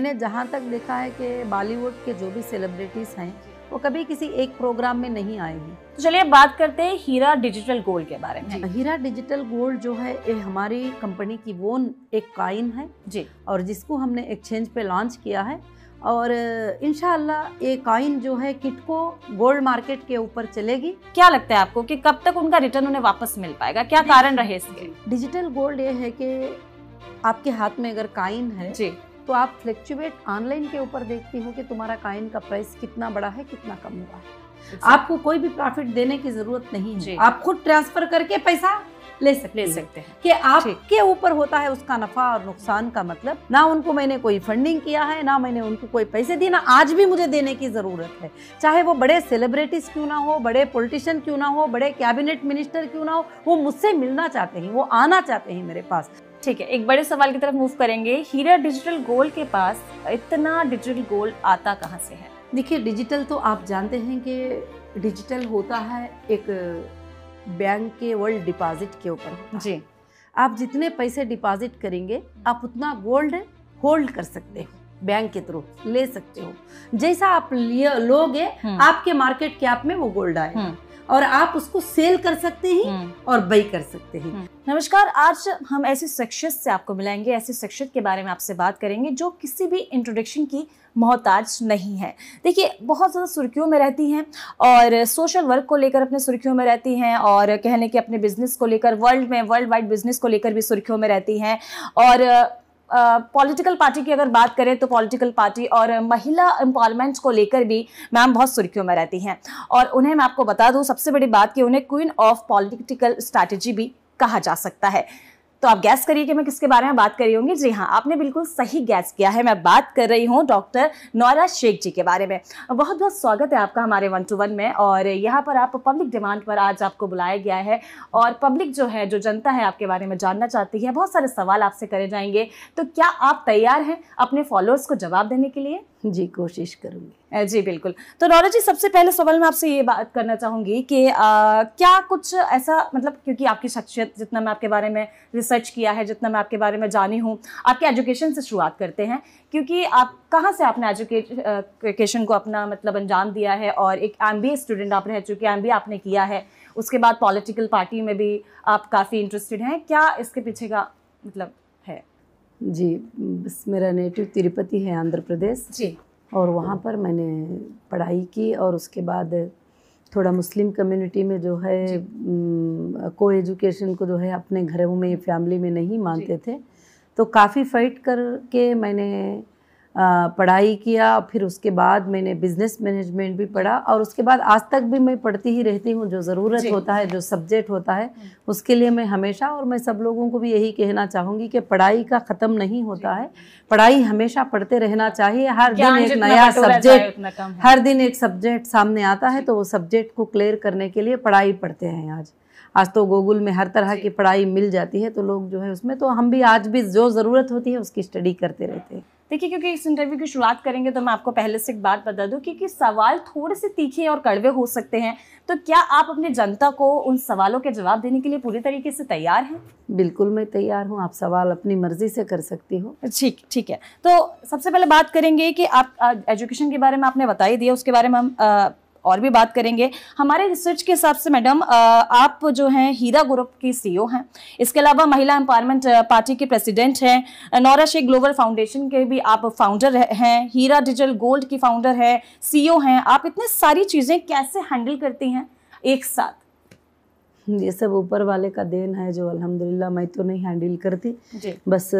मैंने जहाँ तक देखा है कि बॉलीवुड के जो भी सेलिब्रिटीज़ हैं वो कभी किसी एक प्रोग्राम में नहीं आएगी तो चलिए बात करते हैं हीरा डिजिटल गोल्ड के बारे में हीरा डिजिटल गोल्ड जो है ये हमारी कंपनी की वो एक काइन है जी और जिसको हमने एक्सचेंज पे लॉन्च किया है और इन ये काइन जो है किटको गोल्ड मार्केट के ऊपर चलेगी क्या लगता है आपको कि कब तक उनका रिटर्न उन्हें वापस मिल पाएगा क्या कारण रहे इसके डिजिटल गोल्ड ये है कि आपके हाथ में अगर काइन है जी तो आप फ्लैक्चुएट ऑनलाइन के ऊपर देखती हो कि तुम्हारा काइन का प्राइस कितना बड़ा है कितना कम हुआ है आपको कोई भी प्रॉफिट देने की जरूरत नहीं है आप खुद ट्रांसफर करके पैसा ले सकते ले सकते हैं कि आपके ऊपर होता है उसका नफा और नुकसान का मतलब ना उनको मैंने कोई फंडिंग किया है ना मैंने उनको कोई पैसे दिए ना आज भी मुझे देने की ज़रूरत है चाहे वो बड़े सेलिब्रिटीज़ क्यों ना हो बड़े पॉलिटिशियन क्यों ना हो बड़े कैबिनेट मिनिस्टर क्यों ना हो वो मुझसे मिलना चाहते हैं वो आना चाहते हैं मेरे पास ठीक है एक बड़े सवाल की तरफ मूव करेंगे हीरा डिजिटल गोल्ड के पास इतना डिजिटल गोल्ड आता कहाँ से है देखिए डिजिटल तो आप जानते हैं कि डिजिटल होता है एक बैंक के वर्ल्ड डिपॉजिट के ऊपर जी आप जितने पैसे डिपॉजिट करेंगे आप उतना गोल्ड होल्ड कर सकते हो बैंक के थ्रू ले सकते हो जैसा आप लोगे हम्म। आपके मार्केट कैप में वो गोल्ड आएगा हम्म। और आप उसको सेल कर सकते हैं हम्म। और बई कर सकते हैं हम्म। नमस्कार आज हम ऐसे शख्सियत से आपको मिलाएंगे ऐसे शख्सियत के बारे में आपसे बात करेंगे जो किसी भी इंट्रोडक्शन की मोहताज नहीं है देखिए बहुत ज़्यादा सुर्खियों में रहती हैं और सोशल वर्क को लेकर अपने सुर्खियों में रहती हैं और कहने के अपने बिजनेस को लेकर वर्ल्ड में वर्ल्ड वाइड बिजनेस को लेकर भी सुर्खियों में रहती हैं और पॉलिटिकल पार्टी की अगर बात करें तो पॉलिटिकल पार्टी और महिला एम्पावरमेंट को लेकर भी मैम बहुत सुर्खियों में रहती हैं और उन्हें मैं आपको बता दूँ सबसे बड़ी बात कि उन्हें क्वीन ऑफ पॉलिटिकल स्ट्रैटेजी भी कहा जा सकता है तो आप गैस करिए कि मैं किसके बारे में बात कर रही होंगी जी हाँ आपने बिल्कुल सही गैस किया है मैं बात कर रही हूँ डॉक्टर नौरा शेख जी के बारे में बहुत बहुत स्वागत है आपका हमारे वन टू वन में और यहाँ पर आप पब्लिक डिमांड पर आज आपको बुलाया गया है और पब्लिक जो है जो जनता है आपके बारे में जानना चाहती है बहुत सारे सवाल आपसे करे जाएंगे तो क्या आप तैयार हैं अपने फॉलोअर्स को जवाब देने के लिए जी कोशिश करूँगी जी बिल्कुल तो नौरा जी सबसे पहले सवाल मैं आपसे ये बात करना चाहूँगी कि आ, क्या कुछ ऐसा मतलब क्योंकि आपकी शख्सियत जितना मैं आपके बारे में रिसर्च किया है जितना मैं आपके बारे में जानी हूँ आपके एजुकेशन से शुरुआत करते हैं क्योंकि आप कहाँ से आपने एजुकेशन को अपना मतलब अंजाम दिया है और एक एम स्टूडेंट आप रह चुके एम आपने किया है उसके बाद पॉलिटिकल पार्टी में भी आप काफ़ी इंटरेस्टेड हैं क्या इसके पीछे का मतलब जी बस मेरा नेटिव तिरुपति है आंध्र प्रदेश जी और वहाँ पर मैंने पढ़ाई की और उसके बाद थोड़ा मुस्लिम कम्युनिटी में जो है को एजुकेशन को जो है अपने घरों में फैमिली में नहीं मानते थे तो काफ़ी फाइट करके मैंने पढ़ाई किया फिर उसके बाद मैंने बिजनेस मैनेजमेंट भी पढ़ा और उसके बाद आज तक भी मैं पढ़ती ही रहती हूँ जो ज़रूरत होता है जो सब्जेक्ट होता है हम्म। उसके लिए मैं हमेशा और मैं सब लोगों को भी यही कहना चाहूँगी कि पढ़ाई का ख़त्म नहीं होता है पढ़ाई हमेशा पढ़ते रहना चाहिए हर दिन एक नया सब्जेक्ट हर दिन एक सब्जेक्ट सामने आता है तो वो सब्जेक्ट को क्लियर करने के लिए पढ़ाई पढ़ते हैं आज आज तो गूगल में हर तरह की पढ़ाई मिल जाती है तो लोग जो है उसमें तो हम भी आज भी जो ज़रूरत होती है उसकी स्टडी करते रहते हैं देखिए क्योंकि इस इंटरव्यू की शुरुआत करेंगे तो मैं आपको पहले से एक बात बता दूं क्योंकि सवाल थोड़े से तीखे और कड़वे हो सकते हैं तो क्या आप अपने जनता को उन सवालों के जवाब देने के लिए पूरी तरीके से तैयार हैं बिल्कुल मैं तैयार हूँ आप सवाल अपनी मर्जी से कर सकती हो ठीक ठीक है तो सबसे पहले बात करेंगे कि आप एजुकेशन के बारे में आपने बता ही दिया उसके बारे में हम और भी बात करेंगे हमारे रिसर्च के हिसाब से मैडम आप जो हैं हीरा ग्रुप की सीईओ e हैं इसके अलावा महिला एम्पावरमेंट पार्टी के प्रेसिडेंट हैं नौरा शेख ग्लोबल फाउंडेशन के भी आप फाउंडर हैं हीरा डिजिटल गोल्ड की फाउंडर है सी हैं आप इतनी सारी चीज़ें कैसे हैंडल करती हैं एक साथ ये सब ऊपर वाले का देन है जो अल्हम्दुलिल्लाह मैं तो नहीं हैंडल करती बस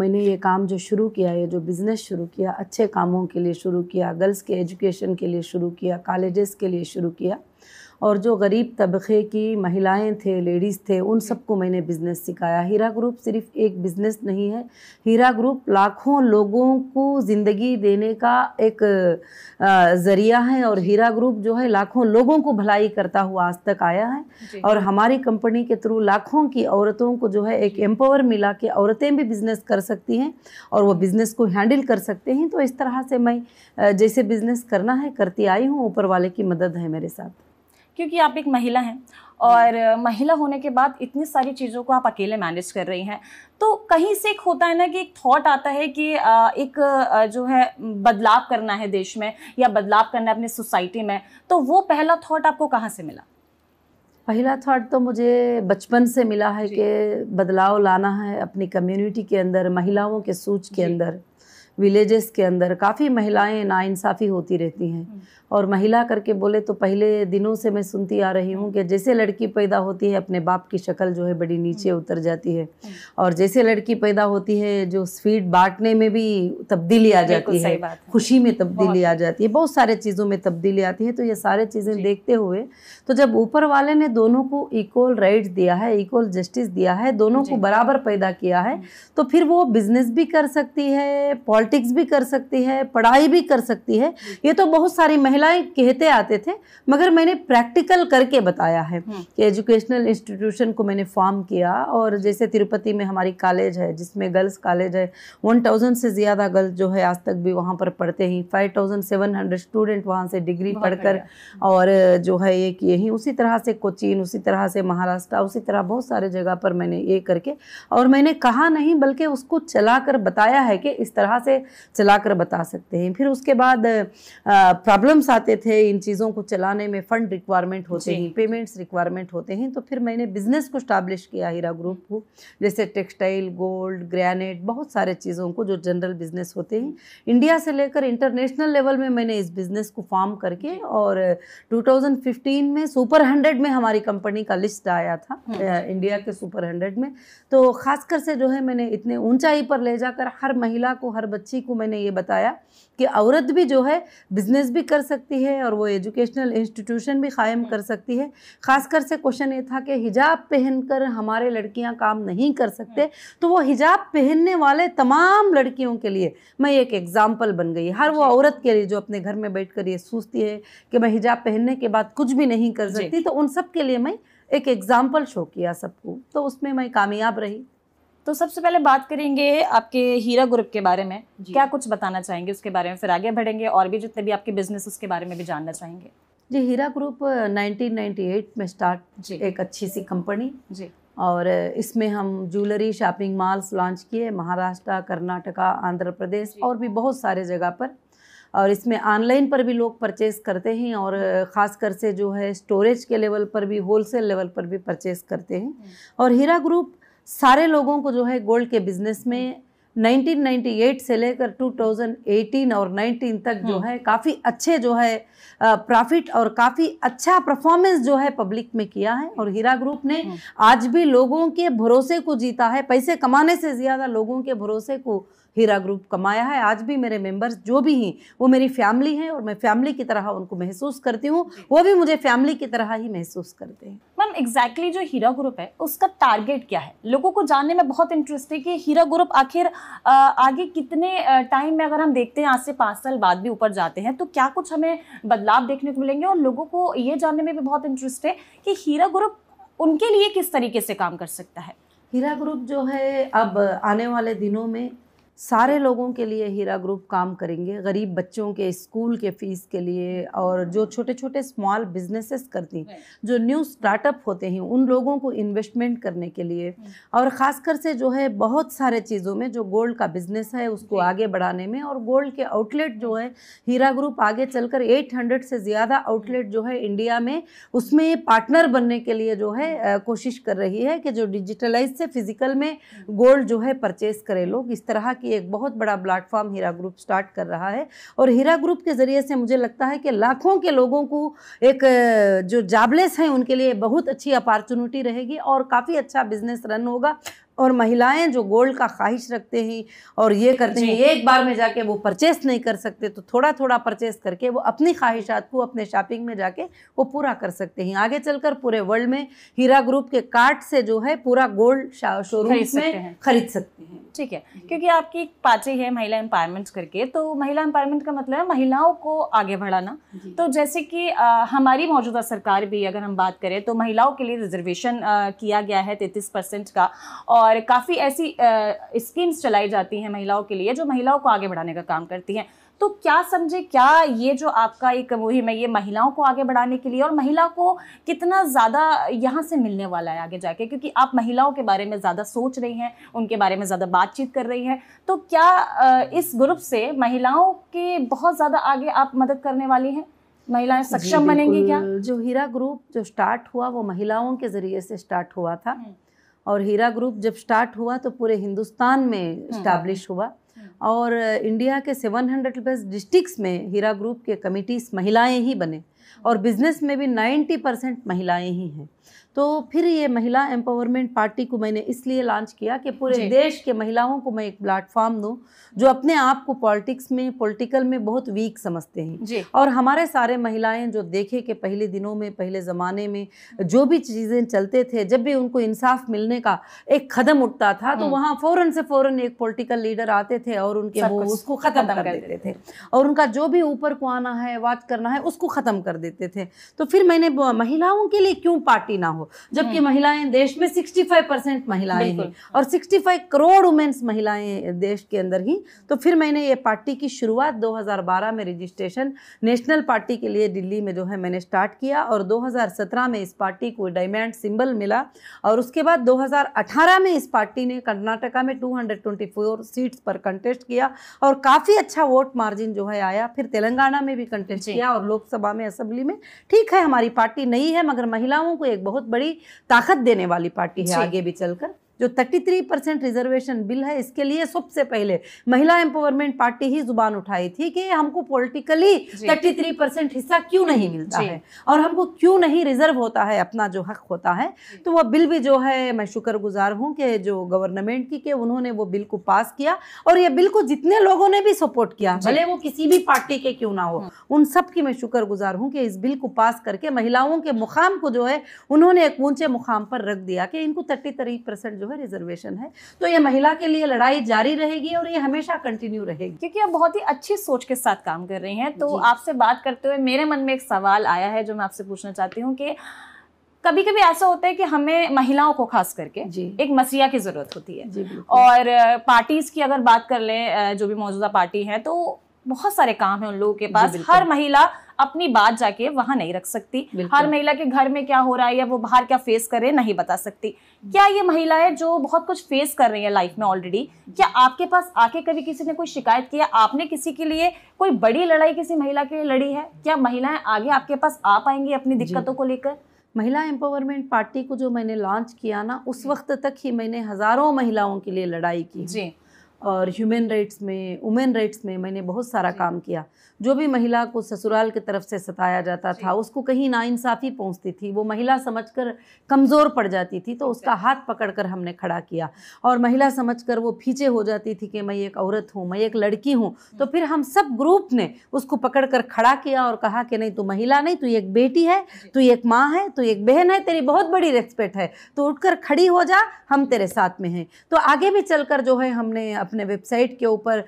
मैंने ये काम जो शुरू किया ये जो बिज़नेस शुरू किया अच्छे कामों के लिए शुरू किया गर्ल्स के एजुकेशन के लिए शुरू किया कॉलेजेस के लिए शुरू किया और जो गरीब तबके की महिलाएं थे लेडीज़ थे उन सबको मैंने बिज़नेस सिखाया हीरा ग्रुप सिर्फ एक बिज़नेस नहीं है हीरा ग्रुप लाखों लोगों को ज़िंदगी देने का एक ज़रिया है और हीरा ग्रुप जो है लाखों लोगों को भलाई करता हुआ आज तक आया है और हमारी कंपनी के थ्रू लाखों की औरतों को जो है एक एम्पावर मिला के औरतें भी बिज़नेस कर सकती हैं और वो बिज़नेस को हैंडल कर सकते हैं तो इस तरह से मैं जैसे बिज़नेस करना है करती आई हूँ ऊपर वाले की मदद है मेरे साथ क्योंकि आप एक महिला हैं और महिला होने के बाद इतनी सारी चीज़ों को आप अकेले मैनेज कर रही हैं तो कहीं से एक होता है ना कि एक थॉट आता है कि एक जो है बदलाव करना है देश में या बदलाव करना है अपनी सोसाइटी में तो वो पहला थॉट आपको कहाँ से मिला पहला थॉट तो मुझे बचपन से मिला है कि बदलाव लाना है अपनी कम्युनिटी के अंदर महिलाओं के सोच के अंदर विलेजेस के अंदर काफ़ी महिलाएं नाइंसाफ़ी होती रहती हैं और महिला करके बोले तो पहले दिनों से मैं सुनती आ रही हूँ कि जैसे लड़की पैदा होती है अपने बाप की शक्ल जो है बड़ी नीचे उतर जाती है और जैसे लड़की पैदा होती है जो स्वीट बांटने में भी तब्दीली आ जाती है खुशी में तब्दीली आ जाती है बहुत सारे चीज़ों में तब्दीली आती है तो ये सारे चीज़ें देखते हुए तो जब ऊपर वाले ने दोनों को इक्वल राइट दिया है इक्वल जस्टिस दिया है दोनों को बराबर पैदा किया है तो फिर वो बिजनेस भी कर सकती है पॉलिटिक्स पॉलिटिक्स भी कर सकती है पढ़ाई भी कर सकती है ये तो बहुत सारी महिलाएं कहते आते थे मगर मैंने प्रैक्टिकल करके बताया है हम्म। कि एजुकेशनल इंस्टीट्यूशन को मैंने फॉर्म किया और जैसे तिरुपति में हमारी कॉलेज है जिसमें गर्ल्स कॉलेज है वन थाउजेंड से ज़्यादा गर्ल्स जो है आज तक भी वहाँ पर पढ़ते ही five thousand seven hundred student वहाँ से डिग्री पढ़कर हम्म। और जो है ये किए ही उसी तरह से कोचीन उसी तरह से महाराष्ट्र उसी तरह बहुत सारे जगह पर मैंने ये करके और मैंने कहा नहीं बल्कि उसको चला कर बताया है कि इस तरह से चलाकर चला कर बता सकते हैं फिर उसके बाद प्रॉब्लम्स आते थे इन चीज़ों को चलाने में फ़ंड रिक्वायरमेंट होते हैं पेमेंट्स रिक्वायरमेंट होते हैं तो फिर मैंने बिज़नेस को स्टाब्लिश किया हीरा ग्रुप को जैसे टेक्सटाइल गोल्ड ग्रेनेड बहुत सारे चीज़ों को जो जनरल बिज़नेस होते हैं इंडिया से लेकर इंटरनेशनल लेवल में मैंने इस बिज़नेस को फॉर्म करके और 2015 में सुपर हंड्रेड में हमारी कंपनी का लिस्ट आया था हम्म। इंडिया के सुपर हंड्रेड में तो खासकर से जो है मैंने इतने ऊंचाई पर ले जाकर हर महिला को हर बच्चे बच्ची को मैंने ये बताया कि औरत भी जो है बिज़नेस भी कर सकती है और वो एजुकेशनल इंस्टीट्यूशन भी कायम कर सकती है ख़ासकर से क्वेश्चन ये था कि हिजाब पहनकर हमारे लड़कियां काम नहीं कर सकते तो वो हिजाब पहनने वाले तमाम लड़कियों के लिए मैं एक एग्ज़ाम्पल बन गई हर वो औरत के लिए जो अपने घर में बैठ कर ये सोचती है कि मैं हिजाब पहनने के बाद कुछ भी नहीं कर सकती तो उन सब के लिए मैं एक एग्ज़ाम्पल शो किया सबको तो उसमें मैं कामयाब रही तो सबसे पहले बात करेंगे आपके हीरा ग्रुप के बारे में क्या कुछ बताना चाहेंगे उसके बारे में फिर आगे बढ़ेंगे और भी जितने भी आपके बिजनेस उसके बारे में भी जानना चाहेंगे जी हीरा ग्रुप 1998 में स्टार्ट जी एक अच्छी सी कंपनी जी और इसमें हम ज्वेलरी शॉपिंग मॉल्स लॉन्च किए महाराष्ट्र कर्नाटका आंध्र प्रदेश और भी बहुत सारे जगह पर और इसमें ऑनलाइन पर भी लोग परचेस करते हैं और ख़ासकर से जो है स्टोरेज के लेवल पर भी होलसेल लेवल पर भी परचेस करते हैं और हीरा ग्रुप सारे लोगों को जो है गोल्ड के बिजनेस में 1998 से लेकर 2018 और 19 तक जो हम्म। है काफ़ी अच्छे जो है प्रॉफिट और काफ़ी अच्छा परफॉर्मेंस जो है पब्लिक में किया है और हीरा ग्रुप ने हम्म। आज भी लोगों के भरोसे को जीता है पैसे कमाने से ज़्यादा लोगों के भरोसे को हीरा ग्रुप कमाया है आज भी मेरे मेंबर्स जो भी हैं वो मेरी फैमिली हैं और मैं फैमिली की तरह उनको महसूस करती हूँ वो भी मुझे फैमिली की तरह ही महसूस करते हैं मैम एग्जैक्टली जो हीरा ग्रुप है उसका टारगेट क्या है लोगों को जानने में बहुत इंटरेस्ट है कि हीरा ग्रुप आखिर आगे कितने टाइम में अगर हम देखते हैं आज से पाँच साल बाद भी ऊपर जाते हैं तो क्या कुछ हमें बदलाव देखने को मिलेंगे और लोगों को ये जानने में भी बहुत इंटरेस्ट है कि हीरा ग्रुप उनके लिए किस तरीके से काम कर सकता है हीरा ग्रुप जो है अब आने वाले दिनों में सारे लोगों के लिए हीरा ग्रुप काम करेंगे गरीब बच्चों के स्कूल के फ़ीस के लिए और जो छोटे छोटे स्मॉल बिजनेसेस करती जो न्यू स्टार्टअप होते हैं उन लोगों को इन्वेस्टमेंट करने के लिए hmm. और ख़ासकर से जो है बहुत सारे चीज़ों में जो गोल्ड का बिजनेस है उसको आगे बढ़ाने में और गोल्ड के आउटलेट जो है हीरा ग्रुप आगे चलकर 800 से ज़्यादा आउटलेट जो है इंडिया में उसमें पार्टनर बनने के लिए जो है कोशिश कर रही है कि जो डिजिटलाइज से फिज़िकल में गोल्ड hmm. जो है परचेज़ करें लोग इस तरह की कि एक बहुत बड़ा प्लेटफॉर्म हीरा ग्रुप स्टार्ट कर रहा है और हीरा ग्रुप के ज़रिए से मुझे लगता है कि लाखों के लोगों को एक जो जाबलेस हैं उनके लिए बहुत अच्छी अपॉर्चुनिटी रहेगी और काफ़ी अच्छा बिजनेस रन होगा और महिलाएं जो गोल्ड का ख्वाहिश रखते हैं और ये करते हैं एक बार में जाके वो परचेस नहीं कर सकते तो थोड़ा थोड़ा परचेस करके वो अपनी ख्वाहिशात को अपने शॉपिंग में जाके वो पूरा कर सकते हैं आगे चलकर पूरे वर्ल्ड में हीरा ग्रुप के कार्ड से जो है पूरा गोल्ड शोरूम में खरीद सकते हैं ठीक है क्योंकि आपकी एक है महिला एम्पायरमेंट करके तो महिला एम्पायरमेंट का मतलब है महिलाओं को आगे बढ़ाना तो जैसे कि हमारी मौजूदा सरकार भी अगर हम बात करें तो महिलाओं के लिए रिजर्वेशन किया गया है तैतीस परसेंट का और और काफ़ी ऐसी स्कीम्स चलाई जाती हैं महिलाओं के लिए जो महिलाओं को आगे बढ़ाने का काम करती हैं तो क्या समझे क्या ये जो आपका एक मुहिम है ये महिलाओं को आगे बढ़ाने के लिए और महिला को कितना ज़्यादा यहाँ से मिलने वाला है आगे जाके क्योंकि आप महिलाओं के बारे में ज़्यादा सोच रही हैं उनके बारे में ज़्यादा बातचीत कर रही हैं तो क्या इस ग्रुप से महिलाओं के बहुत ज़्यादा आगे आप मदद करने वाली हैं महिलाएं सक्षम बनेंगी क्या जो हीरा ग्रुप जो स्टार्ट हुआ वो महिलाओं के ज़रिए से स्टार्ट हुआ था हम्म। और हीरा ग्रुप जब स्टार्ट हुआ तो पूरे हिंदुस्तान में हम्म। स्टैब्लिश हुआ हम्म। और इंडिया के सेवन हंड्रेड प्लस डिस्ट्रिक्स में हीरा ग्रुप के कमिटीज महिलाएं ही बने और बिज़नेस में भी 90 परसेंट महिलाएँ ही हैं तो फिर ये महिला एम्पावरमेंट पार्टी को मैंने इसलिए लॉन्च किया कि पूरे देश के महिलाओं को मैं एक प्लेटफॉर्म दूँ जो अपने आप को पॉलिटिक्स में पॉलिटिकल में बहुत वीक समझते हैं और हमारे सारे महिलाएं जो देखे कि पहले दिनों में पहले ज़माने में जो भी चीज़ें चलते थे जब भी उनको इंसाफ मिलने का एक कदम उठता था तो हम्म। वहाँ फ़ौरन से फ़ौरन एक पोलिटिकल लीडर आते थे और उनके वो उसको ख़त्म कर देते थे और उनका जो भी ऊपर को आना है वाच करना है उसको ख़त्म कर देते थे तो फिर मैंने महिलाओं के लिए क्यों पार्टी ना हो जबकि हम्म। महिलाएं देश में 65 परसेंट महिलाएं हैं और 65 करोड़ वुमेन्स महिलाएं देश के अंदर ही तो फिर मैंने ये पार्टी की शुरुआत 2012 में रजिस्ट्रेशन नेशनल पार्टी के लिए दिल्ली में जो है मैंने स्टार्ट किया और दो में इस पार्टी को डायमंड सिम्बल मिला और उसके बाद दो में इस पार्टी ने कर्नाटका में टू सीट्स पर कंटेस्ट किया और काफ़ी अच्छा वोट मार्जिन जो है आया फिर तेलंगाना में भी कंटेस्ट किया और लोकसभा में असेंबली में ठीक है हमारी पार्टी नहीं है मगर महिलाओं को एक बहुत बड़ी ताकत देने वाली पार्टी है आगे भी चलकर जो 33 परसेंट रिजर्वेशन बिल है इसके लिए सबसे पहले महिला एम्पावरमेंट पार्टी ही जुबान उठाई थी कि हमको पॉलिटिकली 33 परसेंट हिस्सा क्यों नहीं मिलता है और हमको क्यों नहीं रिजर्व होता है अपना जो हक होता है तो वह बिल भी जो है मैं शुक्रगुजार हूँ कि जो गवर्नमेंट की उन्होंने वो बिल को पास किया और ये बिल को जितने लोगों ने भी सपोर्ट किया भले वो किसी भी पार्टी के क्यों ना हो हम्म। उन सब की मैं शुक्रगुजार हूँ कि इस बिल को पास करके महिलाओं के मुकाम को जो है उन्होंने एक ऊंचे मुकाम पर रख दिया कि इनको थर्टी जो है रिजर्वेशन है तो ये महिला के लिए लड़ाई जारी रहेगी और ये हमेशा कंटिन्यू रहेगी क्योंकि आप बहुत ही अच्छी सोच के साथ काम कर रही हैं तो आपसे बात करते हुए मेरे मन में एक सवाल आया है जो मैं आपसे पूछना चाहती हूँ कि कभी कभी ऐसा होता है कि हमें महिलाओं को खास करके एक मसीहा की जरूरत होती है और पार्टीज की अगर बात कर लें जो भी मौजूदा पार्टी है तो बहुत सारे काम है उन लोगों के पास हर महिला अपनी बात जाके वहां नहीं रख सकती हर महिला के घर में क्या हो रहा है या वो बाहर क्या फेस कर रहे नहीं बता सकती क्या ये महिलाएं जो बहुत कुछ फेस कर रही हैं लाइफ में ऑलरेडी क्या आपके पास आके कभी किसी ने कोई शिकायत किया आपने किसी के लिए कोई बड़ी लड़ाई किसी महिला के लिए लड़ी है क्या महिलाएं आगे आपके पास आ पाएंगी अपनी दिक्कतों को लेकर महिला एम्पावरमेंट पार्टी को जो मैंने लॉन्च किया ना उस वक्त तक ही मैंने हजारों महिलाओं के लिए लड़ाई की जी और ह्यूमन राइट्स में वुमेन राइट्स में मैंने बहुत सारा काम किया जो भी महिला को ससुराल की तरफ से सताया जाता था उसको कहीं नाइंसाफ़ी पहुंचती थी वो महिला समझकर कमज़ोर पड़ जाती थी तो उसका हाथ पकड़कर हमने खड़ा किया और महिला समझकर वो फीचे हो जाती थी कि मैं एक औरत हूँ मैं एक लड़की हूँ तो हम्म। फिर हम सब ग्रुप ने उसको पकड़ कर खड़ा किया और कहा कि नहीं तू महिला नहीं तू एक बेटी है तू एक माँ है तू एक बहन है तेरी बहुत बड़ी रेस्पेक्ट है तो उठकर खड़ी हो जा हम तेरे साथ में हैं तो आगे भी चलकर जो है हमने अपने वेबसाइट के ऊपर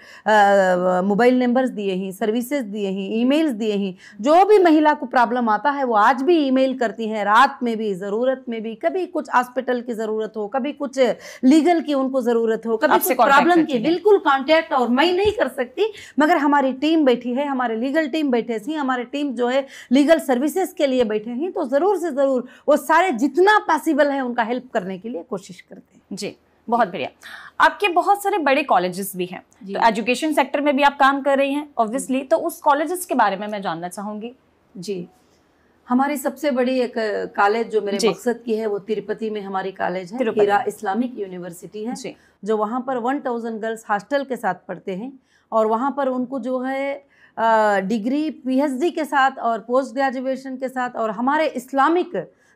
मोबाइल नंबर्स दिए हैं सर्विसेज दिए हैं ईमेल्स दिए हैं जो भी महिला को प्रॉब्लम आता है वो आज भी ईमेल करती हैं रात में भी ज़रूरत में भी कभी कुछ हॉस्पिटल की ज़रूरत हो कभी कुछ लीगल की उनको ज़रूरत हो कभी प्रॉब्लम की बिल्कुल कॉन्टैक्ट और मैं नहीं कर सकती मगर हमारी टीम बैठी है हमारे लीगल टीम बैठे थी हमारे टीम जो है लीगल सर्विसेज के लिए बैठे हैं तो ज़रूर से ज़रूर वो सारे जितना पॉसिबल है उनका हेल्प करने के लिए कोशिश करते हैं जी बहुत बढ़िया आपके बहुत सारे बड़े कॉलेजेस भी हैं तो एजुकेशन सेक्टर में भी आप काम कर रही हैं ऑब्वियसली तो उस कॉलेजेस के बारे में मैं जानना चाहूँगी जी हमारी सबसे बड़ी एक कॉलेज जो मेरे मकसद की है वो तिरुपति में हमारी कॉलेज है हीरा इस्लामिक यूनिवर्सिटी है जो वहाँ पर वन थाउजेंड गर्ल्स हॉस्टल के साथ पढ़ते हैं और वहाँ पर उनको जो है डिग्री पीएचडी के साथ और पोस्ट ग्रेजुएशन के साथ और हमारे इस्लामिक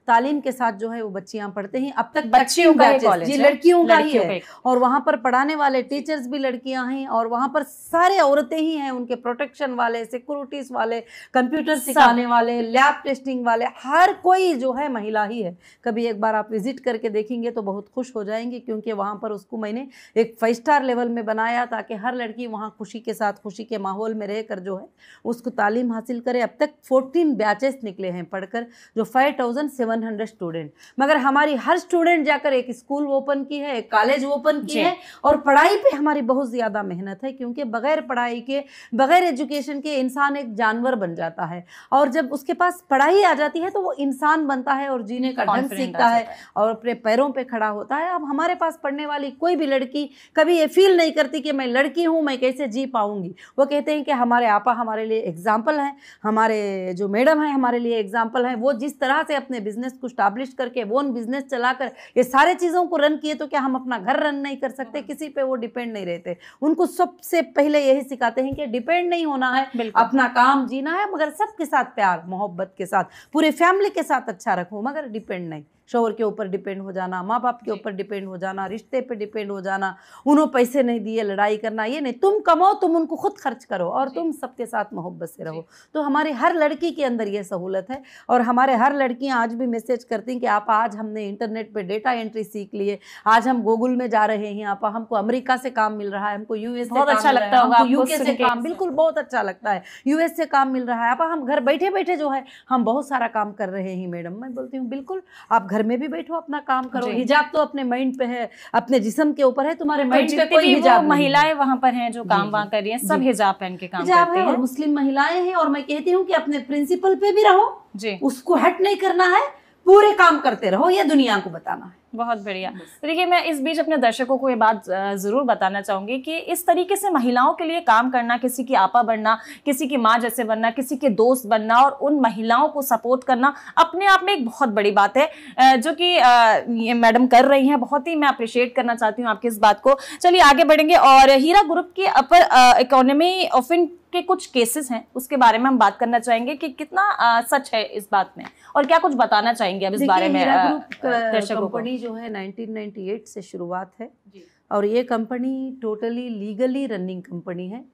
तालीम के साथ जो है वो बच्चियां पढ़ते हैं अब तक बच्चियों का कॉलेज ये लड़कियों का ही है और वहाँ पर पढ़ाने वाले टीचर्स भी लड़कियां हैं और वहाँ पर सारे औरतें ही हैं उनके प्रोटेक्शन वाले सिक्योरिटीज वाले कंप्यूटर सिखाने वाले लैब टेस्टिंग वाले हर कोई जो है महिला ही है कभी एक बार आप विजिट करके देखेंगे तो बहुत खुश हो जाएंगे क्योंकि वहाँ पर उसको मैंने एक फाइव स्टार लेवल में बनाया ताकि हर लड़की वहाँ खुशी के साथ खुशी के माहौल में रह कर जो है उसको तालीम हासिल करे अब तक फोर्टीन बैचेस निकले हैं पढ़कर जो five thousand seven one hundred student मगर हमारी हर स्टूडेंट जाकर एक स्कूल ओपन की है एक कॉलेज ओपन की है और पढ़ाई पे हमारी बहुत ज़्यादा मेहनत है क्योंकि बगैर पढ़ाई के बगैर एजुकेशन के इंसान एक जानवर बन जाता है और जब उसके पास पढ़ाई आ जाती है तो वो इंसान बनता है और जीने का ढंग सीखता है और अपने पैरों पर खड़ा होता है अब हमारे पास पढ़ने वाली कोई भी लड़की कभी ये फील नहीं करती कि मैं लड़की हूँ मैं कैसे जी पाऊंगी वो कहते हैं कि हमारे आपा हमारे लिए एग्जाम्पल हैं हमारे जो मैडम हैं हमारे लिए एग्जाम्पल हैं वो जिस तरह से अपने बिजनेस बिजनेस को स्टाब्लिश करके वो बिजनेस चलाकर ये सारे चीज़ों को रन किए तो क्या हम अपना घर रन नहीं कर सकते हाँ। किसी पे वो डिपेंड नहीं रहते उनको सबसे पहले यही सिखाते हैं कि डिपेंड नहीं होना है अपना काम जीना है मगर सबके साथ प्यार मोहब्बत के साथ पूरे फैमिली के साथ अच्छा रखो मगर डिपेंड नहीं शोहर के ऊपर डिपेंड हो जाना माँ बाप के ऊपर डिपेंड हो जाना रिश्ते पे डिपेंड हो जाना उन्होंने पैसे नहीं दिए लड़ाई करना ये नहीं तुम कमाओ तुम उनको खुद खर्च करो और तुम सबके साथ मोहब्बत से रहो तो हमारे हर लड़की के अंदर ये सहूलत है और हमारे हर लड़कियाँ आज भी मैसेज करती हैं कि आप आज हमने इंटरनेट पर डेटा एंट्री सीख लिए आज हम गूगल में जा रहे हैं आप हमको अमरीका से काम मिल रहा है हमको यूएस बहुत अच्छा लगता है यूके से काम बिल्कुल बहुत अच्छा लगता है यूएस से काम मिल रहा है आप हम घर बैठे बैठे जो है हम बहुत सारा काम कर रहे हैं मैडम मैं बोलती हूँ बिल्कुल आप घर में भी बैठो अपना काम करो हिजाब तो अपने माइंड पे है अपने जिसम के ऊपर है तुम्हारे माइंड पे कोई हिजाब महिलाएं वहां पर हैं जो काम वहाँ कर रही हैं सब हिजाब पहन के काम करती है और मुस्लिम महिलाएं हैं और मैं कहती हूँ कि अपने प्रिंसिपल पे भी रहो जी उसको हट नहीं करना है पूरे काम करते रहो ये दुनिया को बताना है बहुत बढ़िया तो देखिए मैं इस बीच अपने दर्शकों को ये बात ज़रूर बताना चाहूँगी कि इस तरीके से महिलाओं के लिए काम करना किसी की आपा बनना किसी की माँ जैसे बनना किसी के दोस्त बनना और उन महिलाओं को सपोर्ट करना अपने आप में एक बहुत बड़ी बात है जो कि ये मैडम कर रही हैं बहुत ही मैं अप्रिशिएट करना चाहती हूँ आपकी इस बात को चलिए आगे बढ़ेंगे और हीरा ग्रुप की अपर इकोनॉमी ऑफ इन के कुछ केसेस हैं उसके बारे में हम बात करना चाहेंगे कि कितना आ, सच है इस बात में और क्या कुछ बताना चाहेंगे अब इस बारे में दर्शकों को जो है 1998 से शुरुआत है और ये company totally legally running company है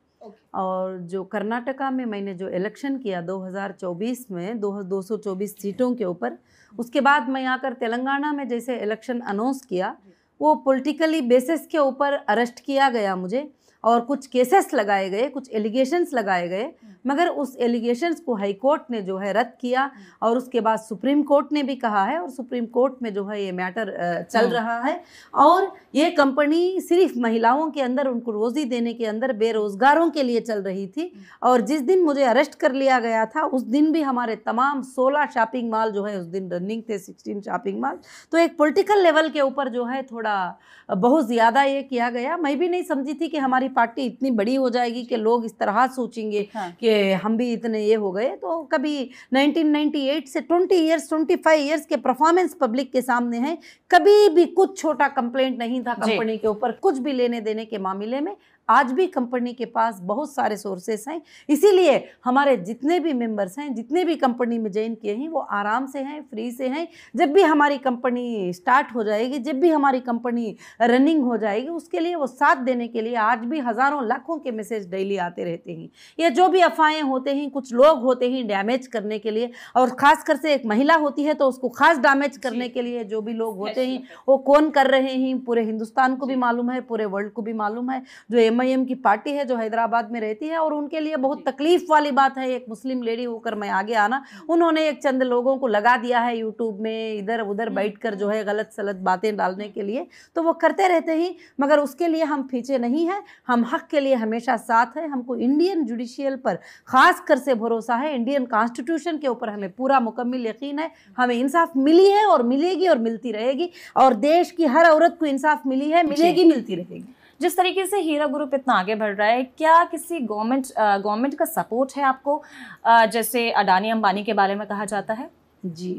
और जो कर्नाटका में मैंने जो इलेक्शन किया 2024 में दो 224 सीटों के ऊपर उसके बाद मैं आकर तेलंगाना में जैसे इलेक्शन अनाउंस किया वो पॉलिटिकली बेसिस के ऊपर अरेस्ट किया गया मुझे और कुछ केसेस लगाए गए कुछ एलिगेशंस लगाए गए हम्म। मगर उस एलिगेशंस को हाई कोर्ट ने जो है रद्द किया हम्म। और उसके बाद सुप्रीम कोर्ट ने भी कहा है और सुप्रीम कोर्ट में जो है ये मैटर चल हम्म। रहा है और ये कंपनी सिर्फ महिलाओं के अंदर उनको रोज़ी देने के अंदर बेरोज़गारों के लिए चल रही थी और जिस दिन मुझे अरेस्ट कर लिया गया था उस दिन भी हमारे तमाम सोलह शॉपिंग मॉल जो है उस दिन रनिंग थे सिक्सटीन शॉपिंग मॉल तो एक पोलिटिकल लेवल के ऊपर जो है थोड़ा बहुत ज़्यादा ये किया गया मैं भी नहीं समझी थी कि हमारी पार्टी इतनी बड़ी हो जाएगी कि लोग इस तरह सोचेंगे हाँ। कि हम भी इतने ये हो गए तो कभी 1998 से 20 इयर्स 25 इयर्स के परफॉर्मेंस पब्लिक के सामने है कभी भी कुछ छोटा कंप्लेंट नहीं था कंपनी के ऊपर कुछ भी लेने देने के मामले में आज भी कंपनी के पास बहुत सारे सोर्सेस हैं इसीलिए हमारे जितने भी मेंबर्स हैं जितने भी कंपनी में ज्वाइन किए हैं वो आराम से हैं फ्री से हैं जब भी हमारी कंपनी स्टार्ट हो जाएगी जब भी हमारी कंपनी रनिंग हो जाएगी उसके लिए वो साथ देने के लिए आज भी हज़ारों लाखों के मैसेज डेली आते रहते हैं या जो भी अफवाहें होते हैं कुछ लोग होते हैं डैमेज करने के लिए और ख़ास कर से एक महिला होती है तो उसको खास डैमेज करने के लिए जो भी लोग होते हैं वो कौन कर रहे हैं पूरे हिंदुस्तान को भी मालूम है पूरे वर्ल्ड को भी मालूम है जो एम एमआईएम की पार्टी है जो हैदराबाद में रहती है और उनके लिए बहुत तकलीफ वाली बात है एक मुस्लिम लेडी होकर मैं आगे आना हम्म। उन्होंने एक चंद लोगों को लगा दिया है यूट्यूब में इधर उधर हम्म। बैठ कर जो है गलत सलत बातें डालने के लिए तो वो करते रहते ही मगर उसके लिए हम पीछे नहीं हैं हम हक के लिए हमेशा साथ हैं हमको इंडियन जुडिशियल पर ख़ास कर से भरोसा है इंडियन कॉन्स्टिट्यूशन के ऊपर हमें पूरा मुकम्मल यकीन है हमें इंसाफ मिली है और मिलेगी और मिलती रहेगी और देश की हर औरत को इंसाफ मिली है मिलेगी मिलती रहेगी जिस तरीके से हीरा ग्रुप इतना आगे बढ़ रहा है क्या किसी गवर्नमेंट गवर्नमेंट का सपोर्ट है आपको जैसे अडानी अंबानी के बारे में कहा जाता है जी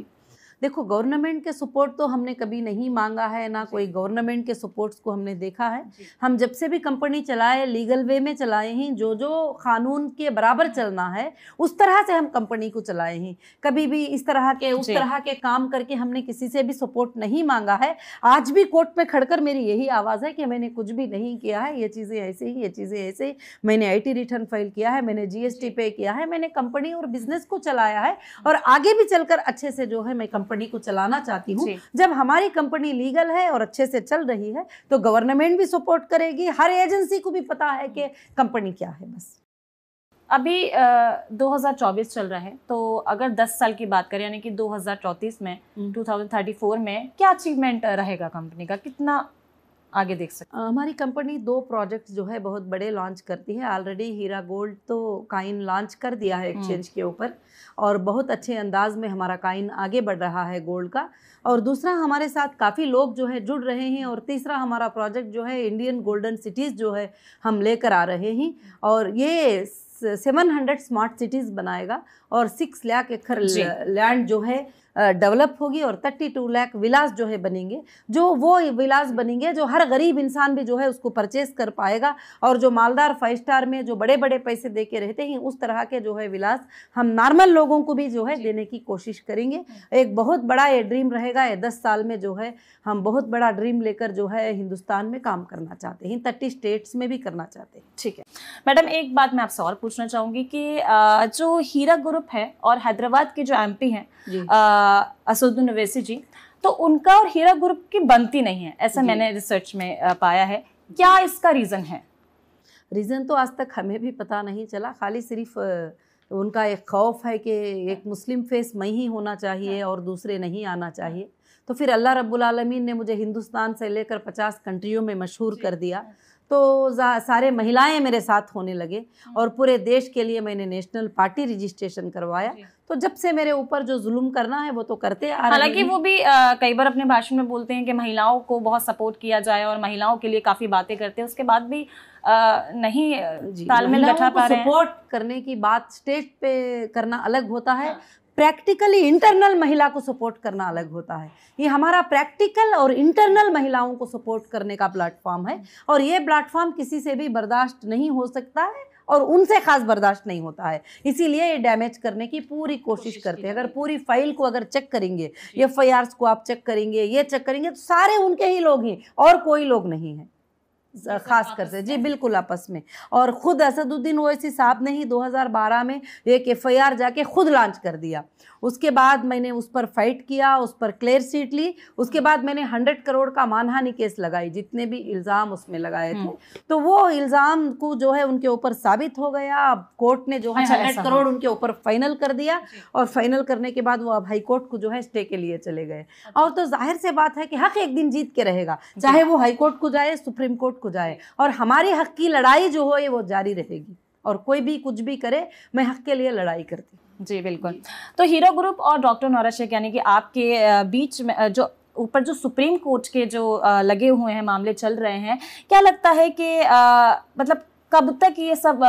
देखो गवर्नमेंट के सपोर्ट तो हमने कभी नहीं मांगा है ना कोई गवर्नमेंट के सपोर्ट्स को हमने देखा है हम जब से भी कंपनी चलाए लीगल वे में चलाए हैं जो जो कानून के बराबर चलना है उस तरह से हम कंपनी को चलाए हैं कभी भी इस तरह के उस तरह के काम करके हमने किसी से भी सपोर्ट नहीं मांगा है आज भी कोर्ट में खड़कर मेरी यही आवाज़ है कि मैंने कुछ भी नहीं किया है ये चीज़ें ऐसे ही ये चीज़ें ऐसे ही मैंने आई रिटर्न फाइल किया है मैंने जीएसटी पे किया है मैंने कंपनी और बिजनेस को चलाया है और आगे भी चलकर अच्छे से जो है मैं कंपनी कंपनी को चलाना चाहती हूँ जब हमारी कंपनी लीगल है और अच्छे से चल रही है तो गवर्नमेंट भी सपोर्ट करेगी हर एजेंसी को भी पता है कि कंपनी क्या है बस अभी आ, 2024 चल रहा है तो अगर 10 साल की बात करें यानी कि 2034 में 2034 हम्म। में क्या अचीवमेंट रहेगा कंपनी का कितना आगे देख सकते हैं हमारी कंपनी दो प्रोजेक्ट जो है बहुत बड़े लॉन्च करती है ऑलरेडी हीरा गोल्ड तो काइन लॉन्च कर दिया है हम्म। एक्सचेंज के ऊपर और बहुत अच्छे अंदाज में हमारा काइन आगे बढ़ रहा है गोल्ड का और दूसरा हमारे साथ काफ़ी लोग जो है जुड़ रहे हैं और तीसरा हमारा प्रोजेक्ट जो है इंडियन गोल्डन सिटीज़ जो है हम लेकर आ रहे हैं और ये सेवन हंड्रेड स्मार्ट सिटीज़ बनाएगा और सिक्स लाख एकड़ लैंड जो है डेवलप होगी और 32 लाख विलास जो है बनेंगे जो वो विलास बनेंगे जो हर गरीब इंसान भी जो है उसको परचेज कर पाएगा और जो मालदार फाइव स्टार में जो बड़े बड़े पैसे दे के रहते हैं उस तरह के जो है विलास हम नॉर्मल लोगों को भी जो है देने की कोशिश करेंगे एक बहुत बड़ा ये ड्रीम रहेगा ये दस साल में जो है हम बहुत बड़ा ड्रीम लेकर जो है हिंदुस्तान में काम करना चाहते हैं थर्टी स्टेट्स में भी करना चाहते हैं ठीक है मैडम एक बात मैं आपसे और पूछना चाहूँगी कि जो हीरा ग्रुप है और हैदराबाद के जो एम हैं असदुद्दीन अवैसी जी तो उनका और हीरा ग्रुप की बनती नहीं है ऐसा मैंने रिसर्च में पाया है क्या इसका रीज़न है रीज़न तो आज तक हमें भी पता नहीं चला खाली सिर्फ उनका एक खौफ है कि एक मुस्लिम फेस मैं ही होना चाहिए हाँ। और दूसरे नहीं आना चाहिए तो फिर अल्लाह रब्बुल रबालमीन ने मुझे हिंदुस्तान से लेकर पचास कंट्रियों में मशहूर कर दिया हाँ। तो सारे महिलाएं मेरे साथ होने लगे हम्म। और पूरे देश के लिए मैंने नेशनल पार्टी रजिस्ट्रेशन करवाया तो जब से मेरे ऊपर जो जुल्म करना है वो तो करते आ रहे हालांकि वो भी आ, कई बार अपने भाषण में बोलते हैं कि महिलाओं को बहुत सपोर्ट किया जाए और महिलाओं के लिए काफ़ी बातें करते हैं उसके बाद भी आ, नहीं तालमेल बैठा पा रहे सपोर्ट करने की बात स्टेज पे करना अलग होता है हाँ। प्रैक्टिकली इंटरनल महिला को सपोर्ट करना अलग होता है ये हमारा प्रैक्टिकल और इंटरनल महिलाओं को सपोर्ट करने का प्लेटफॉर्म है और ये प्लेटफॉर्म किसी से भी बर्दाश्त नहीं हो सकता है और उनसे खास बर्दाश्त नहीं होता है इसीलिए ये डैमेज करने की पूरी कोशिश करते हैं अगर पूरी फाइल को अगर चेक करेंगे एफ को आप चेक करेंगे ये चेक करेंगे तो सारे उनके ही लोग हैं और कोई लोग नहीं हैं खास कर से जी बिल्कुल आपस में और ख़ुद असदुद्दीन ओवैसी साहब ने ही 2012 में एक एफआईआर जाके खुद लॉन्च कर दिया उसके बाद मैंने उस पर फाइट किया उस पर क्लियर सीट ली उसके हम्म। बाद मैंने हंड्रेड करोड़ का मानहानि केस लगाई जितने भी इल्ज़ाम उसमें लगाए थे हम्म। तो वो इल्ज़ाम को जो है उनके ऊपर साबित हो गया कोर्ट ने जो है हंड्रेड अच्छा, करोड़ हाँ। उनके ऊपर फाइनल कर दिया और फाइनल करने के बाद वो अब हाईकोर्ट को जो है स्टे के लिए चले गए अच्छा। और तो जाहिर से बात है कि हक एक दिन जीत के रहेगा चाहे वो हाईकोर्ट को जाए सुप्रीम कोर्ट को जाए और हमारे हक की लड़ाई जो हो ये वो जारी रहेगी और कोई भी कुछ भी करे मैं हक के लिए लड़ाई करती जी बिल्कुल तो हीरो ग्रुप और डॉक्टर शेख यानी कि आपके बीच में जो ऊपर जो सुप्रीम कोर्ट के जो लगे हुए हैं मामले चल रहे हैं क्या लगता है कि मतलब कब तक ये सब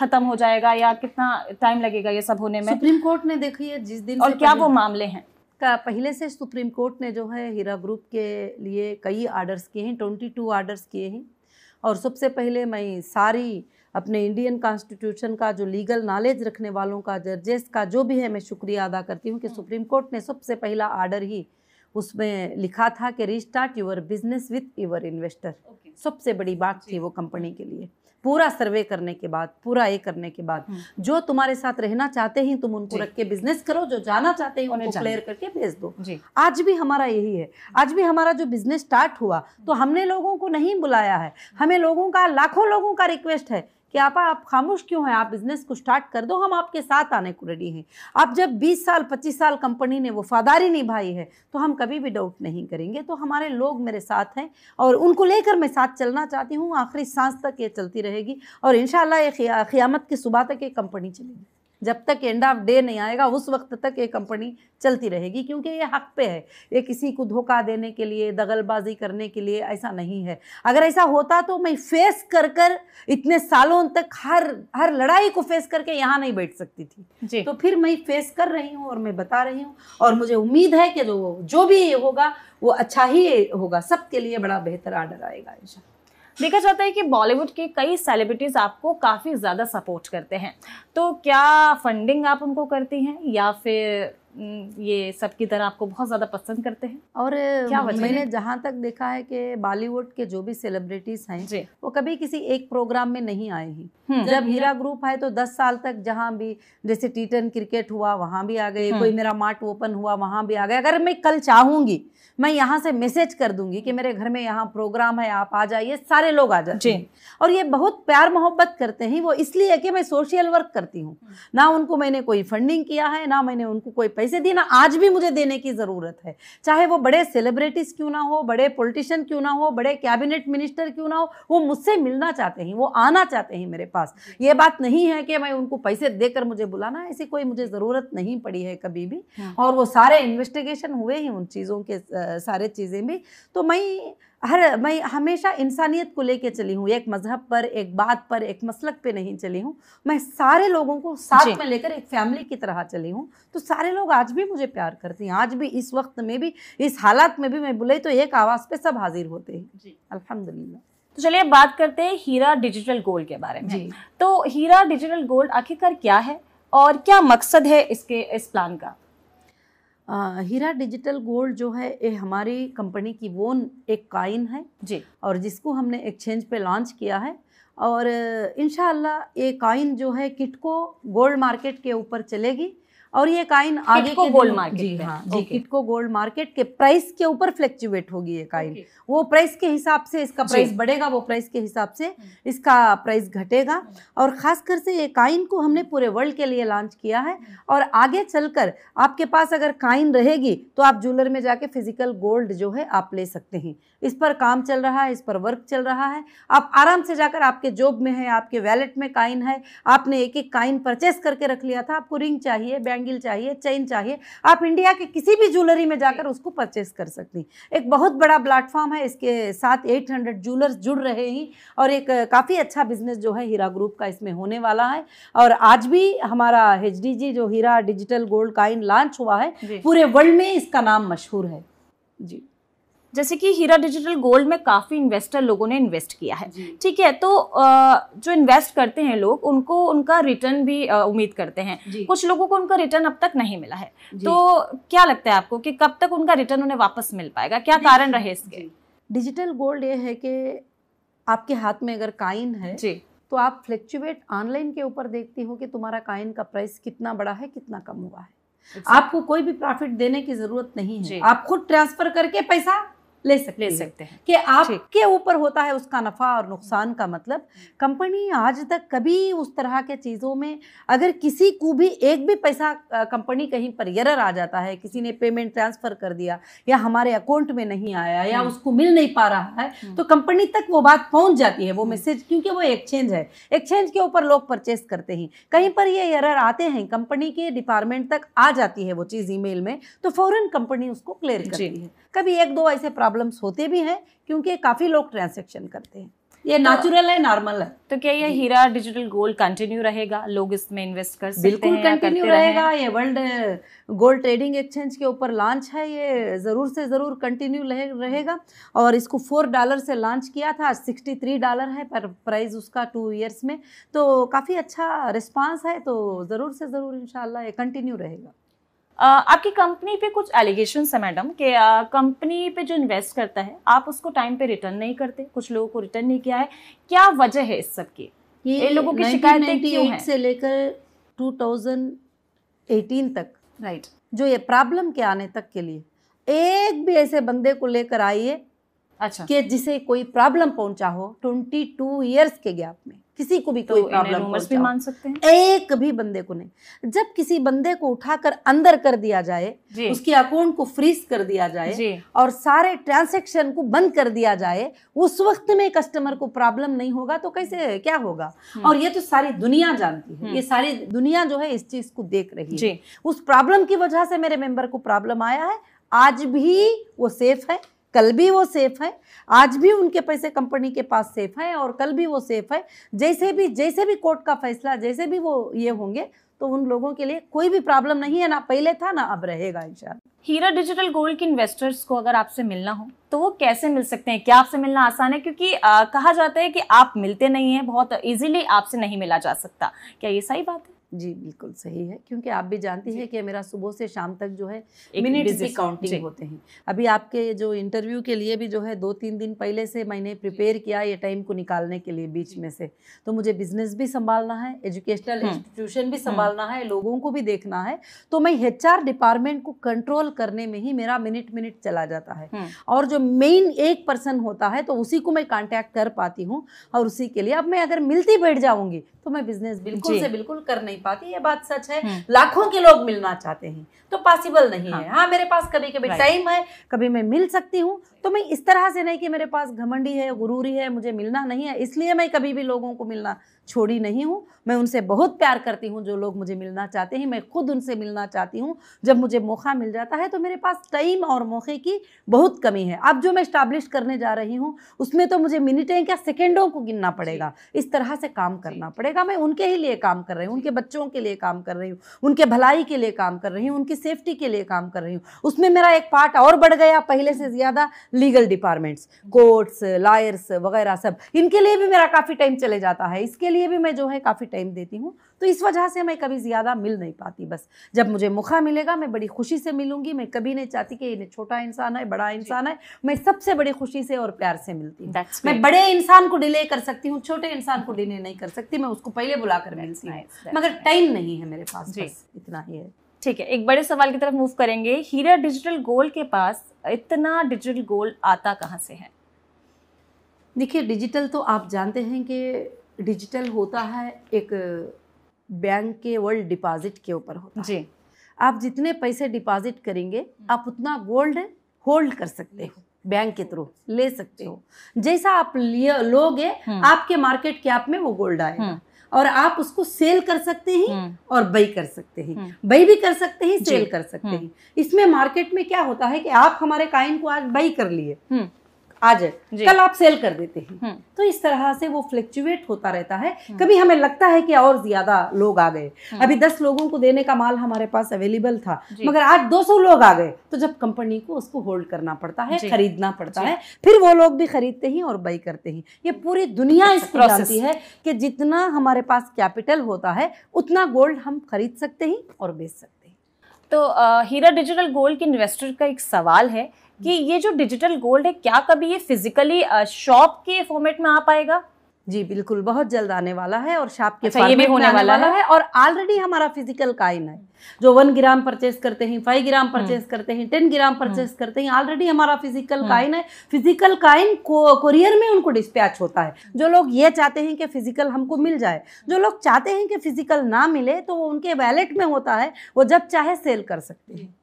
खत्म हो जाएगा या कितना टाइम लगेगा ये सब होने में सुप्रीम कोर्ट ने देखिए जिस दिन और क्या वो मामले हैं का पहले से सुप्रीम कोर्ट ने जो है हीरा ग्रुप के लिए कई आर्डर्स किए हैं ट्वेंटी टू आर्डर्स किए हैं और सबसे पहले मैं सारी अपने इंडियन कॉन्स्टिट्यूशन का जो लीगल नॉलेज रखने वालों का जजेस का जो भी है मैं शुक्रिया अदा करती हूँ कि सुप्रीम हम्म। कोर्ट ने सबसे पहला आर्डर ही उसमें लिखा था कि restart your business with your investor सबसे बड़ी बात थी वो कंपनी के लिए पूरा सर्वे करने के बाद पूरा ये करने के बाद हम्म। जो तुम्हारे साथ रहना चाहते हैं तुम उनको रख के बिजनेस करो जो जाना चाहते हैं उनको क्लियर करके भेज दो आज भी हमारा यही है आज भी हमारा जो बिजनेस स्टार्ट हुआ तो हमने लोगों को नहीं बुलाया है हम्म। हमें लोगों का लाखों लोगों का रिक्वेस्ट है कि आपा आप खामोश क्यों हैं आप बिज़नेस को स्टार्ट कर दो हम आपके साथ आने को रेडी हैं आप जब 20 साल 25 साल कंपनी ने वफादारी निभाई है तो हम कभी भी डाउट नहीं करेंगे तो हमारे लोग मेरे साथ हैं और उनको लेकर मैं साथ चलना चाहती हूँ आखिरी सांस तक ये चलती रहेगी और इन ये खियामत की सुबह तक ये कंपनी चलेगी जब तक एंड ऑफ डे नहीं आएगा उस वक्त तक ये कंपनी चलती रहेगी क्योंकि ये हक पे है ये किसी को धोखा देने के लिए दगलबाजी करने के लिए ऐसा नहीं है अगर ऐसा होता तो मैं फेस कर कर इतने सालों तक हर हर लड़ाई को फेस करके यहाँ नहीं बैठ सकती थी तो फिर मैं फेस कर रही हूँ और मैं बता रही हूँ और मुझे उम्मीद है कि जो जो भी होगा वो अच्छा ही होगा सबके लिए बड़ा बेहतर आर्डर आएगा इंशाल्लाह देखा जाता है कि बॉलीवुड के कई सेलिब्रिटीज़ आपको काफ़ी ज़्यादा सपोर्ट करते हैं तो क्या फंडिंग आप उनको करती हैं या फिर हम्म, ये सबकी तरह आपको बहुत ज़्यादा पसंद करते हैं और क्या मैंने जहाँ तक देखा है कि बॉलीवुड के जो भी सेलिब्रिटीज हैं वो कभी किसी एक प्रोग्राम में नहीं आए हैं हम्म। जब हीरा ग्रुप आए तो दस साल तक जहाँ भी जैसे टी टेन क्रिकेट हुआ वहाँ भी आ गए हम्म। कोई मेरा मार्ट ओपन हुआ वहाँ भी आ गए अगर मैं कल चाहूंगी मैं यहाँ से मैसेज कर दूंगी कि मेरे घर में यहाँ प्रोग्राम है आप आ जाइए सारे लोग आ जाते हैं और ये बहुत प्यार मोहब्बत करते हैं वो इसलिए कि मैं सोशल वर्क करती हूँ ना उनको मैंने कोई फंडिंग किया है ना मैंने उनको कोई पैसे ना आज भी मुझे देने की ज़रूरत है चाहे वो बड़े सेलिब्रिटीज़ क्यों ना हो बड़े पॉलिटिशियन क्यों ना हो बड़े कैबिनेट मिनिस्टर क्यों ना हो वो मुझसे मिलना चाहते हैं वो आना चाहते हैं मेरे पास ये बात नहीं है कि मैं उनको पैसे देकर मुझे बुलाना ऐसी कोई मुझे ज़रूरत नहीं पड़ी है कभी भी हाँ। और वो सारे इन्वेस्टिगेशन हुए हैं उन चीज़ों के सारे चीज़ें भी तो मैं हर मैं हमेशा इंसानियत को लेके चली हूँ एक मजहब पर एक बात पर एक मसलक पे नहीं चली हूँ मैं सारे लोगों को साथ में लेकर एक फैमिली की तरह चली हूँ तो सारे लोग आज भी मुझे प्यार करते हैं आज भी इस वक्त में भी इस हालात में भी मैं बुलाई तो एक आवाज़ पे सब हाजिर होते हैं अलहमदिल्ला तो चलिए अब बात करते हैं हीरा डिजिटल गोल्ड के बारे में तो हीरा डिजिटल गोल्ड आखिरकार क्या है और क्या मकसद है इसके इस प्लान का हीरा डिजिटल गोल्ड जो है ये हमारी कंपनी की वो एक काइन है जी और जिसको हमने एक्सचेंज पे लॉन्च किया है और इन ये काइन जो है किटको गोल्ड मार्केट के ऊपर चलेगी और ये काइन आगे को गोल्ड मार्केट जी हाँ जी किट को गोल्ड मार्केट के प्राइस के ऊपर फ्लैक्चुएट होगी ये काइन वो प्राइस के हिसाब से इसका प्राइस बढ़ेगा वो प्राइस के हिसाब से हम्म। इसका प्राइस घटेगा हम्म। और खास कर से ये काइन को हमने पूरे वर्ल्ड के लिए लॉन्च किया है हम्म। और आगे चलकर आपके पास अगर काइन रहेगी तो आप ज्वेलर में जाके फिजिकल गोल्ड जो है आप ले सकते हैं इस पर काम चल रहा है इस पर वर्क चल रहा है आप आराम से जाकर आपके जॉब में है आपके वैलेट में काइन है आपने एक एक काइन परचेस करके रख लिया था आपको रिंग चाहिए बैंगल चाहिए चेन चाहिए आप इंडिया के किसी भी ज्वेलरी में जाकर उसको परचेस कर सकती एक बहुत बड़ा प्लेटफॉर्म है इसके साथ एट हंड्रेड ज्वेलर्स जुड़ रहे हैं और एक काफ़ी अच्छा बिजनेस जो है हीरा ग्रुप का इसमें होने वाला है और आज भी हमारा एच जो Heera digital gold coin launch हुआ है पूरे वर्ल्ड में इसका नाम मशहूर है जी जैसे कि हीरा डिजिटल गोल्ड में काफ़ी इन्वेस्टर लोगों ने इन्वेस्ट किया है ठीक है तो जो इन्वेस्ट करते हैं लोग उनको उनका रिटर्न भी उम्मीद करते हैं कुछ लोगों को उनका रिटर्न अब तक नहीं मिला है तो क्या लगता है आपको कि कब तक उनका रिटर्न उन्हें वापस मिल पाएगा क्या कारण रहे इसके डिजिटल गोल्ड ये है कि आपके हाथ में अगर काइन है जी तो आप फ्लैक्चुएट ऑनलाइन के ऊपर देखती हो कि तुम्हारा काइन का प्राइस कितना बड़ा है कितना कम हुआ है exactly. आपको कोई भी प्रॉफिट देने की जरूरत नहीं है आप खुद ट्रांसफर करके पैसा ले सकते ले सकते हैं कि आपके ऊपर होता है उसका नफ़ा और नुकसान का मतलब कंपनी आज तक कभी उस तरह के चीज़ों में अगर किसी को भी एक भी पैसा कंपनी कहीं पर यरर आ जाता है किसी ने पेमेंट ट्रांसफ़र कर दिया या हमारे अकाउंट में नहीं आया या हम्म। उसको मिल नहीं पा रहा है हम्म। तो कंपनी तक वो बात पहुंच जाती है वो मैसेज हम्म। क्योंकि वो एक्सचेंज है एक्सचेंज के ऊपर लोग परचेस करते हैं कहीं पर ये यरर आते हैं कंपनी के डिपार्टमेंट तक आ जाती है वो चीज़ ई में तो फ़ौरन कंपनी उसको क्लियर करती है कभी एक दो ऐसे प्रॉब्लम प्रॉब्लम्स होते भी हैं क्योंकि काफ़ी लोग ट्रांजेक्शन करते हैं ये तो, नेचुरल है नॉर्मल है तो क्या ये हीरा डिजिटल गोल्ड कंटिन्यू रहेगा लोग इसमें इन्वेस्ट कर सकते बिल्कुल कंटिन्यू रहेगा ये वर्ल्ड गोल्ड ट्रेडिंग एक्सचेंज के ऊपर लॉन्च है ये ज़रूर से ज़रूर कंटिन्यू रहेगा और इसको फोर डॉलर से लॉन्च किया था सिक्सटी थ्री डॉलर है पर प्राइस उसका टू ईयर्स में तो काफ़ी अच्छा रिस्पॉन्स है तो ज़रूर से ज़रूर इन ये कंटिन्यू रहेगा आपकी कंपनी पे कुछ एलिगेशन है मैडम कि कंपनी पे जो इन्वेस्ट करता है आप उसको टाइम पे रिटर्न नहीं करते कुछ लोगों को रिटर्न नहीं किया है क्या वजह है इस सब की ये, लोगों की शिकायतें क्यों हैं से लेकर 2018 तक राइट जो ये प्रॉब्लम के आने तक के लिए एक भी ऐसे बंदे को लेकर आइए अच्छा कि जिसे कोई प्रॉब्लम पहुंचा हो ट्वेंटी टू ईयर्स के गैप में किसी को भी तो कोई प्रॉब्लम भी मान सकते हैं एक भी बंदे को नहीं जब किसी बंदे को उठाकर अंदर कर दिया जाए उसके अकाउंट को फ्रीज कर दिया जाए और सारे ट्रांसैक्शन को बंद कर दिया जाए उस वक्त में कस्टमर को प्रॉब्लम नहीं होगा तो कैसे क्या होगा हम्म। और ये तो सारी दुनिया जानती है ये हम्म। सारी दुनिया जो है इस चीज को देख रही है उस प्रॉब्लम की वजह से मेरे मेंबर को प्रॉब्लम आया है आज भी वो सेफ है कल भी वो सेफ है आज भी उनके पैसे कंपनी के पास सेफ है और कल भी वो सेफ है जैसे भी जैसे भी कोर्ट का फैसला जैसे भी वो ये होंगे तो उन लोगों के लिए कोई भी प्रॉब्लम नहीं है ना पहले था ना अब रहेगा इंशाल्लाह हीरा डिजिटल गोल्ड के इन्वेस्टर्स को अगर आपसे मिलना हो तो वो कैसे मिल सकते हैं क्या आपसे मिलना आसान है क्योंकि आ, कहा जाता है कि आप मिलते नहीं हैं बहुत इजीली आपसे नहीं मिला जा सकता क्या ये सही बात है जी बिल्कुल सही है क्योंकि आप भी जानती हैं कि मेरा सुबह से शाम तक जो है मिनट्स की काउंटिंग होते हैं अभी आपके जो इंटरव्यू के लिए भी जो है दो तीन दिन पहले से मैंने प्रिपेयर किया ये टाइम को निकालने के लिए बीच में से तो मुझे बिजनेस भी संभालना है एजुकेशनल इंस्टीट्यूशन हम्म। भी हम्म। संभालना है लोगों को भी देखना है तो मैं एच डिपार्टमेंट को कंट्रोल करने में ही मेरा मिनट मिनट चला जाता है हम्म। और जो मेन एक पर्सन होता है तो उसी को मैं कॉन्टैक्ट कर पाती हूँ और उसी के लिए अब मैं अगर मिलती बैठ जाऊँगी तो मैं बिजनेस बिल्कुल से बिल्कुल कर नहीं पाती ये बात सच है हम्म। लाखों के लोग मिलना चाहते हैं तो पॉसिबल नहीं है हाँ, हाँ मेरे पास कभी कभी टाइम है कभी मैं मिल सकती हूँ तो मैं इस तरह से नहीं कि मेरे पास घमंडी है गुरूरी है मुझे मिलना नहीं है इसलिए मैं कभी भी लोगों को मिलना छोड़ी नहीं हूँ मैं उनसे बहुत प्यार करती हूँ जो लोग मुझे मिलना चाहते हैं मैं खुद उनसे मिलना चाहती हूँ जब मुझे मौका मिल जाता है तो मेरे पास टाइम और मौके की बहुत कमी है अब जो मैं स्टैब्लिश करने जा रही हूँ उसमें तो मुझे मिनटें क्या सेकेंडों को गिनना पड़ेगा इस तरह से काम करना पड़ेगा मैं उनके ही लिए काम कर रही हूँ उनके बच्चों के लिए काम कर रही हूँ उनके भलाई के लिए काम कर रही हूँ उनकी सेफ्टी के लिए काम कर रही हूँ उसमें मेरा एक पार्ट और बढ़ गया पहले से ज़्यादा लीगल डिपार्टमेंट्स कोर्ट्स लॉयर्स वगैरह सब इनके लिए भी मेरा काफ़ी टाइम चले जाता है इसके लिए भी मैं जो है काफ़ी टाइम देती हूँ तो इस वजह से मैं कभी ज़्यादा मिल नहीं पाती बस जब मुझे मौका मिलेगा मैं बड़ी खुशी से मिलूंगी मैं कभी नहीं चाहती कि ये छोटा इंसान है बड़ा इंसान है मैं सबसे बड़ी खुशी से और प्यार से मिलती हूँ मैं बड़े इंसान को डिले कर सकती हूँ छोटे इंसान को डिले नहीं कर सकती मैं उसको पहले बुलाकर मिलती हूँ मगर टाइम नहीं है मेरे पास इतना ही है ठीक है एक बड़े सवाल की तरफ मूव करेंगे हीरा डिजिटल गोल्ड के पास इतना डिजिटल गोल्ड आता कहाँ से है देखिए डिजिटल तो आप जानते हैं कि डिजिटल होता है एक बैंक के वर्ल्ड डिपॉजिट के ऊपर होता है जी आप जितने पैसे डिपॉजिट करेंगे हम्म। आप उतना गोल्ड होल्ड कर सकते हो बैंक के थ्रू ले सकते हो जैसा आप लिए लोगे हम्म। आपके मार्केट कैप में वो गोल्ड आएगा हम्म। और आप उसको सेल कर सकते हैं हम्म। और बई कर सकते हैं हम्म। बई भी कर सकते हैं सेल कर सकते हम्म। हैं इसमें मार्केट में क्या होता है कि आप हमारे काइन को आज बई कर लिए आ जाए कल आप सेल कर देते हैं हम्म। तो इस तरह से वो फ्लक्चुएट होता रहता है हम्म। कभी हमें लगता है कि और ज्यादा लोग आ गए हम्म। अभी दस लोगों को देने का माल हमारे पास अवेलेबल था मगर आज दो सौ लोग आ गए तो जब कंपनी को उसको होल्ड करना पड़ता है खरीदना पड़ता है फिर वो लोग भी खरीदते हैं और बाई करते हैं ये पूरी दुनिया अच्छा, इस जानती है कि जितना हमारे पास कैपिटल होता है उतना गोल्ड हम खरीद सकते हैं और बेच सकते हैं तो हीरा डिजिटल गोल्ड के इन्वेस्टर का एक सवाल है कि ये जो डिजिटल गोल्ड है क्या कभी ये फिजिकली शॉप के फॉर्मेट में आ पाएगा जी बिल्कुल बहुत जल्द आने वाला है और शॉप के अच्छा, ये भी होने वाला, वाला है, है और ऑलरेडी हमारा फिजिकल कायन है जो वन ग्राम परचेस करते हैं फाइव ग्राम परचेस करते हैं टेन ग्राम परचेस करते हैं ऑलरेडी हमारा फिजिकल काइन हम्म। है फिजिकल काइन कोरियर में उनको डिस्पैच होता है जो लोग ये चाहते हैं कि फिजिकल हमको मिल जाए जो लोग चाहते हैं कि फिजिकल ना मिले तो वो उनके वैलेट में होता है वो जब चाहे सेल कर सकते हैं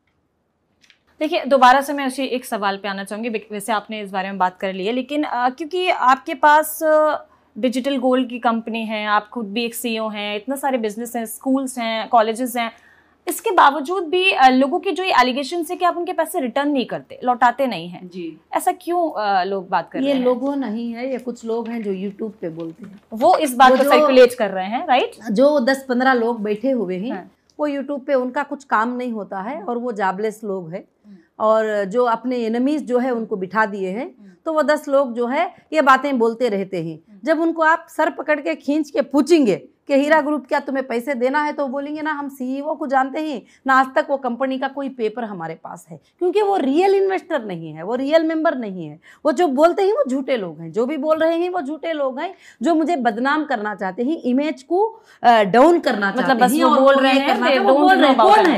देखिए दोबारा से मैं उसी एक सवाल पे आना चाहूँगी वैसे आपने इस बारे में बात कर ली है लेकिन आ, क्योंकि आपके पास डिजिटल गोल्ड की कंपनी है आप खुद भी एक सीईओ e हैं इतने सारे बिजनेस हैं स्कूल्स हैं कॉलेजेस हैं इसके बावजूद भी लोगों की जो ये एलिगेशन है कि आप उनके पैसे रिटर्न नहीं करते लौटाते नहीं हैं जी ऐसा क्यों लोग बात कर ये रहे हैं लोगों नहीं है ये कुछ लोग हैं जो यूट्यूब पे बोलते हैं वो इस बात को सर्कुलेट कर रहे हैं राइट जो दस पंद्रह लोग बैठे हुए हैं हाँ। वो यूट्यूब पे उनका कुछ काम नहीं होता है और वो जाबलेस लोग हैं हम्म। और जो अपने एनमीज जो है उनको बिठा दिए हैं हम्म। तो वो दस लोग जो है ये बातें बोलते रहते हैं हम्म। जब उनको आप सर पकड़ के खींच के पूछेंगे कि हीरा ग्रुप क्या तुम्हें पैसे देना है तो बोलेंगे ना हम सीईओ e को जानते ही ना आज तक वो कंपनी का कोई पेपर हमारे पास है क्योंकि वो रियल इन्वेस्टर नहीं है वो रियल मेंबर नहीं है वो जो बोलते हैं वो झूठे लोग हैं जो भी बोल रहे हैं वो झूठे लोग हैं जो मुझे बदनाम करना चाहते हैं इमेज को डाउन करना मतलब चाहते हैं बोल रहे हैं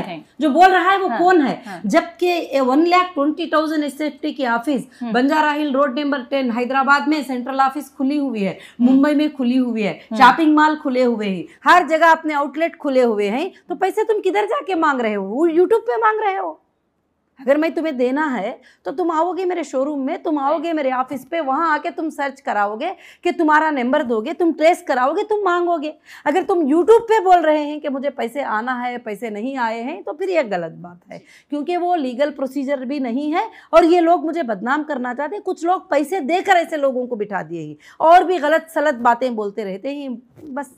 है जो बोल रहा है वो हाँ, कौन है हाँ। जबकि वन लाख ट्वेंटी थाउजेंड सेफ्टी की ऑफिस हम्म। Banjara hill road number ten Hyderabad में सेंट्रल ऑफिस खुली हुई है हम्म। मुंबई में खुली हुई है शॉपिंग हम्म। मॉल खुले हुए हुए हैं हर जगह अपने आउटलेट खुले हुए हैं तो पैसे तुम किधर जाके मांग रहे हो वो यूट्यूब पे मांग रहे हो अगर मैं तुम्हें देना है तो तुम आओगे मेरे शोरूम में तुम आओगे मेरे ऑफिस पे वहाँ आके तुम सर्च कराओगे कि तुम्हारा नंबर दोगे तुम ट्रेस कराओगे तुम मांगोगे अगर तुम यूट्यूब पे बोल रहे हैं कि मुझे पैसे आना है पैसे नहीं आए हैं तो फिर ये गलत बात है क्योंकि वो लीगल प्रोसीजर भी नहीं है और ये लोग मुझे बदनाम करना चाहते हैं कुछ लोग पैसे देकर ऐसे लोगों को बिठा दिए और भी गलत सलत बातें बोलते रहते हैं बस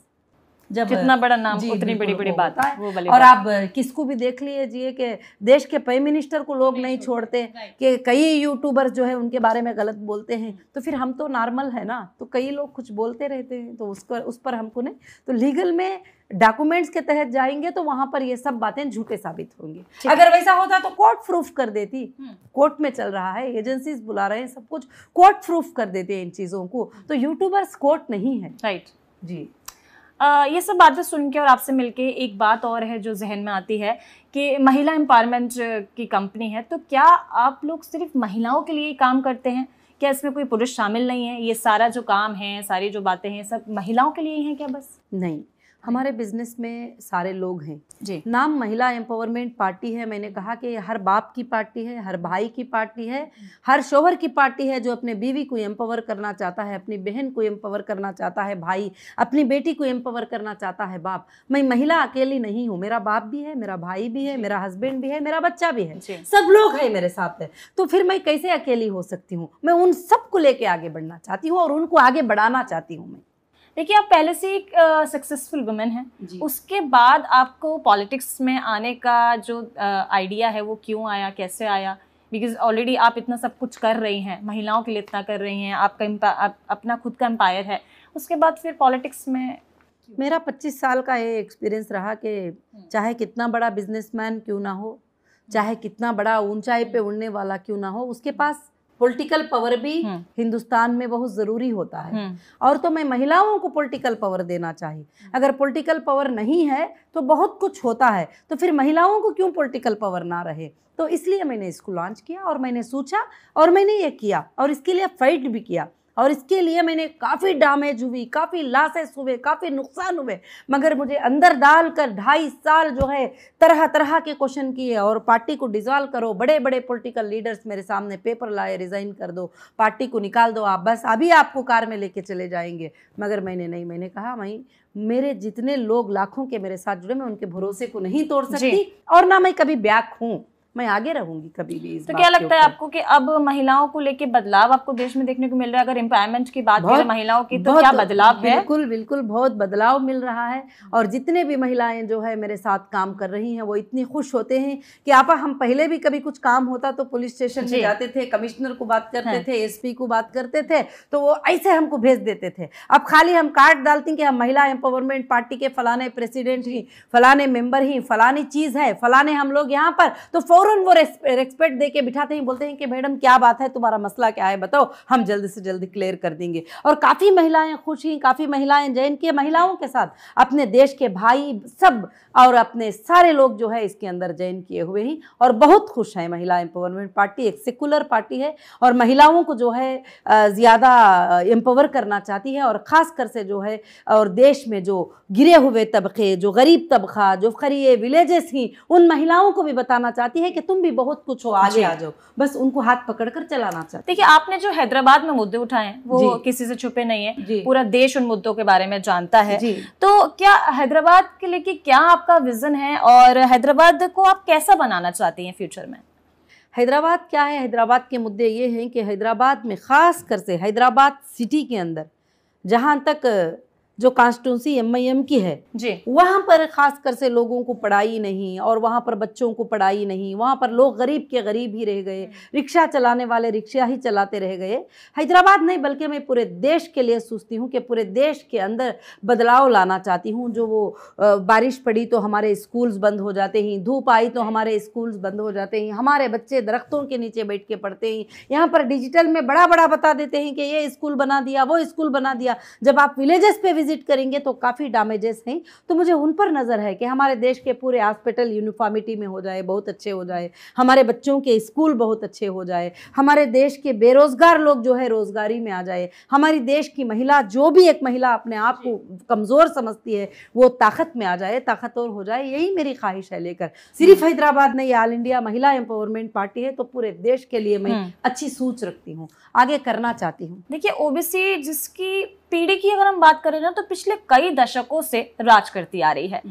जब जितना बड़ा नाम उतनी बड़ी बड़ी बात है वो और आप किसको भी देख लीजिए कि देश के प्राइम मिनिस्टर को लोग नहीं छोड़ते कि कई यूट्यूबर जो है उनके बारे में गलत बोलते हैं तो फिर हम तो नॉर्मल है ना तो कई लोग कुछ बोलते रहते हैं तो उसको उस पर हमको नहीं तो लीगल में डॉक्यूमेंट्स के तहत जाएंगे तो वहां पर ये सब बातें झूठे साबित होंगी अगर वैसा होता तो कोर्ट प्रूफ कर देती कोर्ट हम्म। में चल रहा है एजेंसीज बुला रहे हैं सब कुछ कोर्ट प्रूफ कर देते हैं इन चीज़ों को तो यूट्यूबर्स कोर्ट नहीं है राइट जी ये सब बातें सुन के और आपसे मिलके एक बात और है जो जहन में आती है कि महिला एम्पावरमेंट की कंपनी है तो क्या आप लोग सिर्फ महिलाओं के लिए काम करते हैं क्या इसमें कोई पुरुष शामिल नहीं है ये सारा जो काम है सारी जो बातें हैं सब महिलाओं के लिए ही हैं क्या बस नहीं हमारे बिजनेस में सारे लोग हैं जी नाम महिला एम्पावरमेंट पार्टी है मैंने कहा कि हर बाप की पार्टी है हर भाई की पार्टी है हर शोहर की पार्टी है जो अपने बीवी को एम्पावर करना चाहता है अपनी बहन को एम्पावर करना चाहता है भाई अपनी बेटी को एम्पावर करना चाहता है बाप मैं महिला अकेली नहीं हूँ मेरा बाप भी है मेरा भाई भी है मेरा हस्बैंड भी है मेरा बच्चा भी है सब लोग हैं मेरे साथ है तो फिर मैं कैसे अकेली हो सकती हूँ मैं उन सबको लेके आगे बढ़ना चाहती हूँ और उनको आगे बढ़ाना चाहती हूँ मैं देखिए आप पहले से एक सक्सेसफुल वुमेन हैं उसके बाद आपको पॉलिटिक्स में आने का जो आइडिया है वो क्यों आया कैसे आया बिकॉज ऑलरेडी आप इतना सब कुछ कर रही हैं महिलाओं के लिए इतना कर रही हैं आपका आप, अपना खुद का एम्पायर है उसके बाद फिर पॉलिटिक्स में मेरा 25 साल का ये एक्सपीरियंस रहा कि हम्म। चाहे कितना बड़ा बिजनेसमैन क्यों ना हो चाहे कितना बड़ा ऊंचाई पे हम्म। उड़ने वाला क्यों ना हो उसके हम्म। पास पॉलिटिकल पावर भी हम्म। हिंदुस्तान में बहुत ज़रूरी होता है हम्म। और तो मैं महिलाओं को पॉलिटिकल पावर देना चाहिए अगर पॉलिटिकल पावर नहीं है तो बहुत कुछ होता है तो फिर महिलाओं को क्यों पॉलिटिकल पावर ना रहे तो इसलिए मैंने इसको लॉन्च किया और मैंने सोचा और मैंने ये किया और इसके लिए फाइट भी किया और इसके लिए मैंने काफ़ी डैमेज हुई काफ़ी लासेस हुए काफ़ी नुकसान हुए मगर मुझे अंदर डाल कर ढाई साल जो है तरह तरह के क्वेश्चन किए और पार्टी को डिजॉल्व करो बड़े बड़े पॉलिटिकल लीडर्स मेरे सामने पेपर लाए रिज़ाइन कर दो पार्टी को निकाल दो आप बस अभी आपको कार में लेके चले जाएंगे मगर मैंने नहीं मैंने कहा भाई मेरे जितने लोग लाखों के मेरे साथ जुड़े मैं उनके भरोसे को नहीं तोड़ सकती और ना मैं कभी ब्याक हूँ मैं आगे रहूंगी कभी भी इस तो क्या लगता है आपको कि अब महिलाओं को लेके बदलाव आपको देश में देखने को मिल रहा है अगर एम्पावरमेंट की बात करें महिलाओं की तो क्या बदलाव है बिल्कुल बिल्कुल बहुत बदलाव मिल रहा है और जितने भी महिलाएं जो है मेरे साथ काम कर रही हैं वो इतनी खुश होते हैं कि आपा हम पहले भी कभी कुछ काम होता तो पुलिस स्टेशन में जाते थे कमिश्नर को बात करते हाँ। थे एस को बात करते थे तो वो ऐसे हमको भेज देते थे अब खाली हम कार्ड डालते कि हम महिला एम्पावरमेंट पार्टी के फलाने प्रेसिडेंट ही फलाने मेंबर ही फलानी चीज़ है फलाने हम लोग यहाँ पर तो फौज फौरन वो रेस्पेक्ट दे के बिठाते हैं बोलते हैं कि मैडम क्या बात है तुम्हारा मसला क्या है बताओ हम जल्दी से जल्दी क्लियर कर देंगे और काफ़ी महिलाएं खुश हैं काफ़ी महिलाएं जैन की महिलाओं के साथ अपने देश के भाई सब और अपने सारे लोग जो है इसके अंदर जैन किए हुए हैं और बहुत खुश हैं महिला एम्पावरमेंट पार्टी एक सेकुलर पार्टी है और महिलाओं को जो है ज़्यादा एम्पावर करना चाहती है और ख़ास कर से जो है और देश में जो गिरे हुए तबके जो गरीब तबका जो खरी विलेजेस हैं उन महिलाओं को भी बताना चाहती है कि तुम भी बहुत कुछ हो आगे आ जाओ बस उनको हाथ पकड़ कर चलाना चाहते देखिए आपने जो हैदराबाद में मुद्दे उठाए हैं वो किसी से छुपे नहीं है पूरा देश उन मुद्दों के बारे में जानता है तो क्या हैदराबाद के लेके क्या आपका विजन है और हैदराबाद को आप कैसा बनाना चाहती हैं फ्यूचर में हैदराबाद क्या है हैदराबाद के मुद्दे ये हैं कि हैदराबाद में ख़ास कर से हैदराबाद सिटी के अंदर जहाँ तक जो कॉन्स्टिट्यूंसी एम आई एम की है जी वहाँ पर खास कर से लोगों को पढ़ाई नहीं और वहाँ पर बच्चों को पढ़ाई नहीं वहाँ पर लोग गरीब के गरीब ही रह गए हम्म। रिक्शा चलाने वाले रिक्शा ही चलाते रह गए हैदराबाद नहीं बल्कि मैं पूरे देश के लिए सोचती हूँ कि पूरे देश के अंदर बदलाव लाना चाहती हूँ जो वो बारिश पड़ी तो हमारे स्कूल्स बंद हो जाते हैं धूप आई तो हमारे स्कूल्स बंद हो जाते हैं हमारे बच्चे दरख्तों के नीचे बैठ के पढ़ते हैं यहाँ पर डिजिटल में बड़ा बड़ा बता देते हैं कि ये स्कूल बना दिया वो स्कूल बना दिया जब आप विलेजेस पे विजिट करेंगे तो काफ़ी डैमेजेस हैं तो मुझे उन पर नज़र है कि हमारे देश के पूरे हॉस्पिटल यूनिफॉर्मिटी में हो जाए बहुत अच्छे हो जाए हमारे बच्चों के स्कूल बहुत अच्छे हो जाए हमारे देश के बेरोज़गार लोग जो है रोज़गारी में आ जाए हमारी देश की महिला जो भी एक महिला अपने आप को कमज़ोर समझती है वो ताकत में आ जाए ताकतवर हो जाए यही मेरी ख्वाहिश है लेकर सिर्फ हम्म। हैदराबाद नहीं all India Mahila empowerment party है तो पूरे देश के लिए मैं हम्म। अच्छी सोच रखती हूँ आगे करना चाहती हूँ देखिए ओबीसी जिसकी पीढ़ी की अगर हम बात करें ना तो पिछले कई दशकों से राज करती आ रही है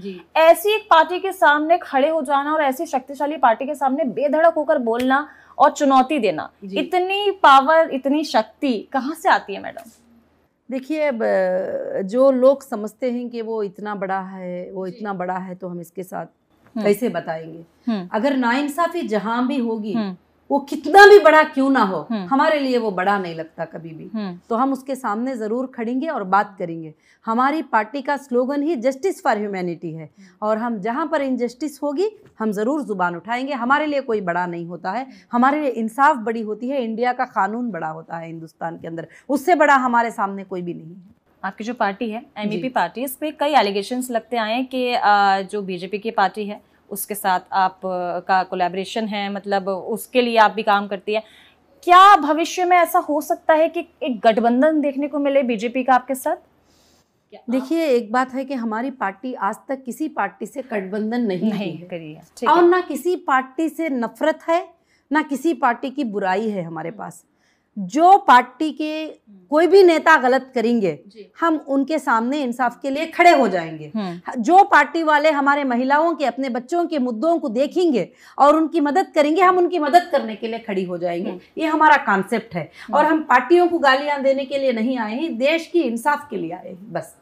ऐसी एक पार्टी के सामने खड़े हो जाना और ऐसी शक्तिशाली पार्टी के सामने बेधड़क होकर बोलना और चुनौती देना इतनी पावर इतनी शक्ति कहाँ से आती है मैडम देखिए जो लोग समझते हैं कि वो इतना बड़ा है वो इतना बड़ा है तो हम इसके साथ हम्म। कैसे बताएंगे हम्म। अगर नाइंसाफी जहां भी होगी हम्म। वो कितना भी बड़ा क्यों ना हो हम्म। हमारे लिए वो बड़ा नहीं लगता कभी भी हम्म। तो हम उसके सामने ज़रूर खड़ेंगे और बात करेंगे हमारी पार्टी का स्लोगन ही जस्टिस फॉर ह्यूमैनिटी है हम्म। और हम जहां पर इनजस्टिस होगी हम ज़रूर ज़ुबान उठाएंगे हमारे लिए कोई बड़ा नहीं होता है हमारे लिए इंसाफ बड़ी होती है इंडिया का कानून बड़ा होता है हिंदुस्तान के अंदर उससे बड़ा हमारे सामने कोई भी नहीं है आपकी जो पार्टी है एम पार्टी इस पर कई एलिगेशन लगते आए हैं कि जो बीजेपी की पार्टी है उसके साथ आप का कोलेब्रेशन है मतलब उसके लिए आप भी काम करती है क्या भविष्य में ऐसा हो सकता है कि एक गठबंधन देखने को मिले बीजेपी का आपके साथ देखिए एक बात है कि हमारी पार्टी आज तक किसी पार्टी से गठबंधन नहीं, नहीं करी है और ना किसी पार्टी से नफरत है ना किसी पार्टी की बुराई है हमारे पास जो पार्टी के हम्म। कोई भी नेता गलत करेंगे हम उनके सामने इंसाफ के लिए खड़े हो जाएंगे हम्म। जो पार्टी वाले हमारे महिलाओं के अपने बच्चों के मुद्दों को देखेंगे और उनकी मदद करेंगे हम उनकी मदद करने के लिए खड़ी हो जाएंगे हम्म। ये हमारा कॉन्सेप्ट है और हम पार्टियों को गालियां देने के लिए नहीं आए हैं देश की इंसाफ के लिए आए हैं बस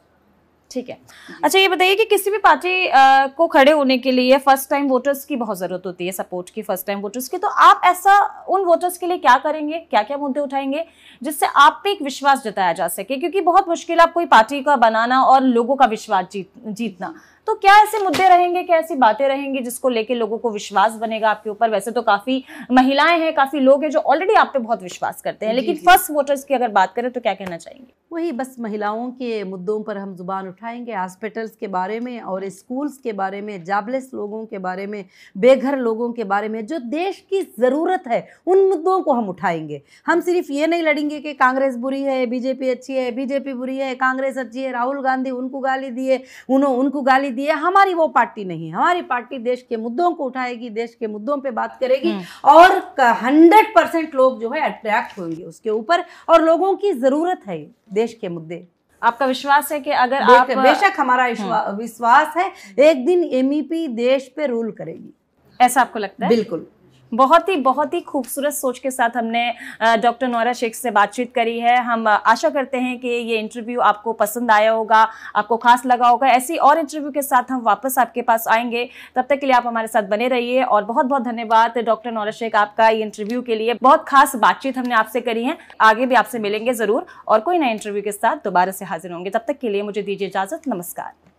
ठीक है अच्छा ये बताइए कि किसी भी पार्टी आ, को खड़े होने के लिए फर्स्ट टाइम वोटर्स की बहुत ज़रूरत होती है सपोर्ट की फर्स्ट टाइम वोटर्स की तो आप ऐसा उन वोटर्स के लिए क्या करेंगे क्या क्या मुद्दे उठाएंगे जिससे आप पे एक विश्वास जताया जा सके क्योंकि बहुत मुश्किल है आप कोई पार्टी का बनाना और लोगों का विश्वास जीत जीतना तो क्या ऐसे मुद्दे रहेंगे क्या ऐसी बातें रहेंगी जिसको लेके लोगों को विश्वास बनेगा आपके ऊपर वैसे तो काफी महिलाएं हैं काफी लोग हैं जो ऑलरेडी आप पे बहुत विश्वास करते हैं लेकिन फर्स्ट वोटर्स की अगर बात करें तो क्या कहना चाहेंगे वही बस महिलाओं के मुद्दों पर हम जुबान उठाएंगे हॉस्पिटल्स के बारे में और स्कूल्स के बारे में जाबलेस लोगों के बारे में बेघर लोगों के बारे में जो देश की ज़रूरत है उन मुद्दों को हम उठाएंगे हम सिर्फ ये नहीं लड़ेंगे कि कांग्रेस बुरी है बीजेपी अच्छी है बीजेपी बुरी है कांग्रेस अच्छी है राहुल गांधी उनको गाली दिए उन्होंने उनको गाली दी दी है हमारी वो पार्टी नहीं हमारी पार्टी देश के मुद्दों को उठाएगी देश के मुद्दों पे बात करेगी हम्म। और हंड्रेड परसेंट लोग जो है अट्रैक्ट होंगे उसके ऊपर और लोगों की जरूरत है देश के मुद्दे आपका विश्वास है कि अगर आप बेशक हमारा हम्म। विश्वास है एक दिन एमईपी e देश पे रूल करेगी ऐसा आपको लगता है बिल्कुल बहुत ही बहुत ही खूबसूरत सोच के साथ हमने डॉक्टर नौरा शेख से बातचीत करी है हम आशा करते हैं कि ये इंटरव्यू आपको पसंद आया होगा आपको खास लगा होगा ऐसी और इंटरव्यू के साथ हम वापस आपके पास आएंगे तब तक के लिए आप हमारे साथ बने रहिए और बहुत बहुत धन्यवाद डॉक्टर नौरा शेख आपका ये इंटरव्यू के लिए बहुत खास बातचीत हमने आपसे करी है आगे भी आपसे मिलेंगे ज़रूर और कोई नए इंटरव्यू के साथ दोबारा से हाजिर होंगे तब तक के लिए मुझे दीजिए इजाज़त नमस्कार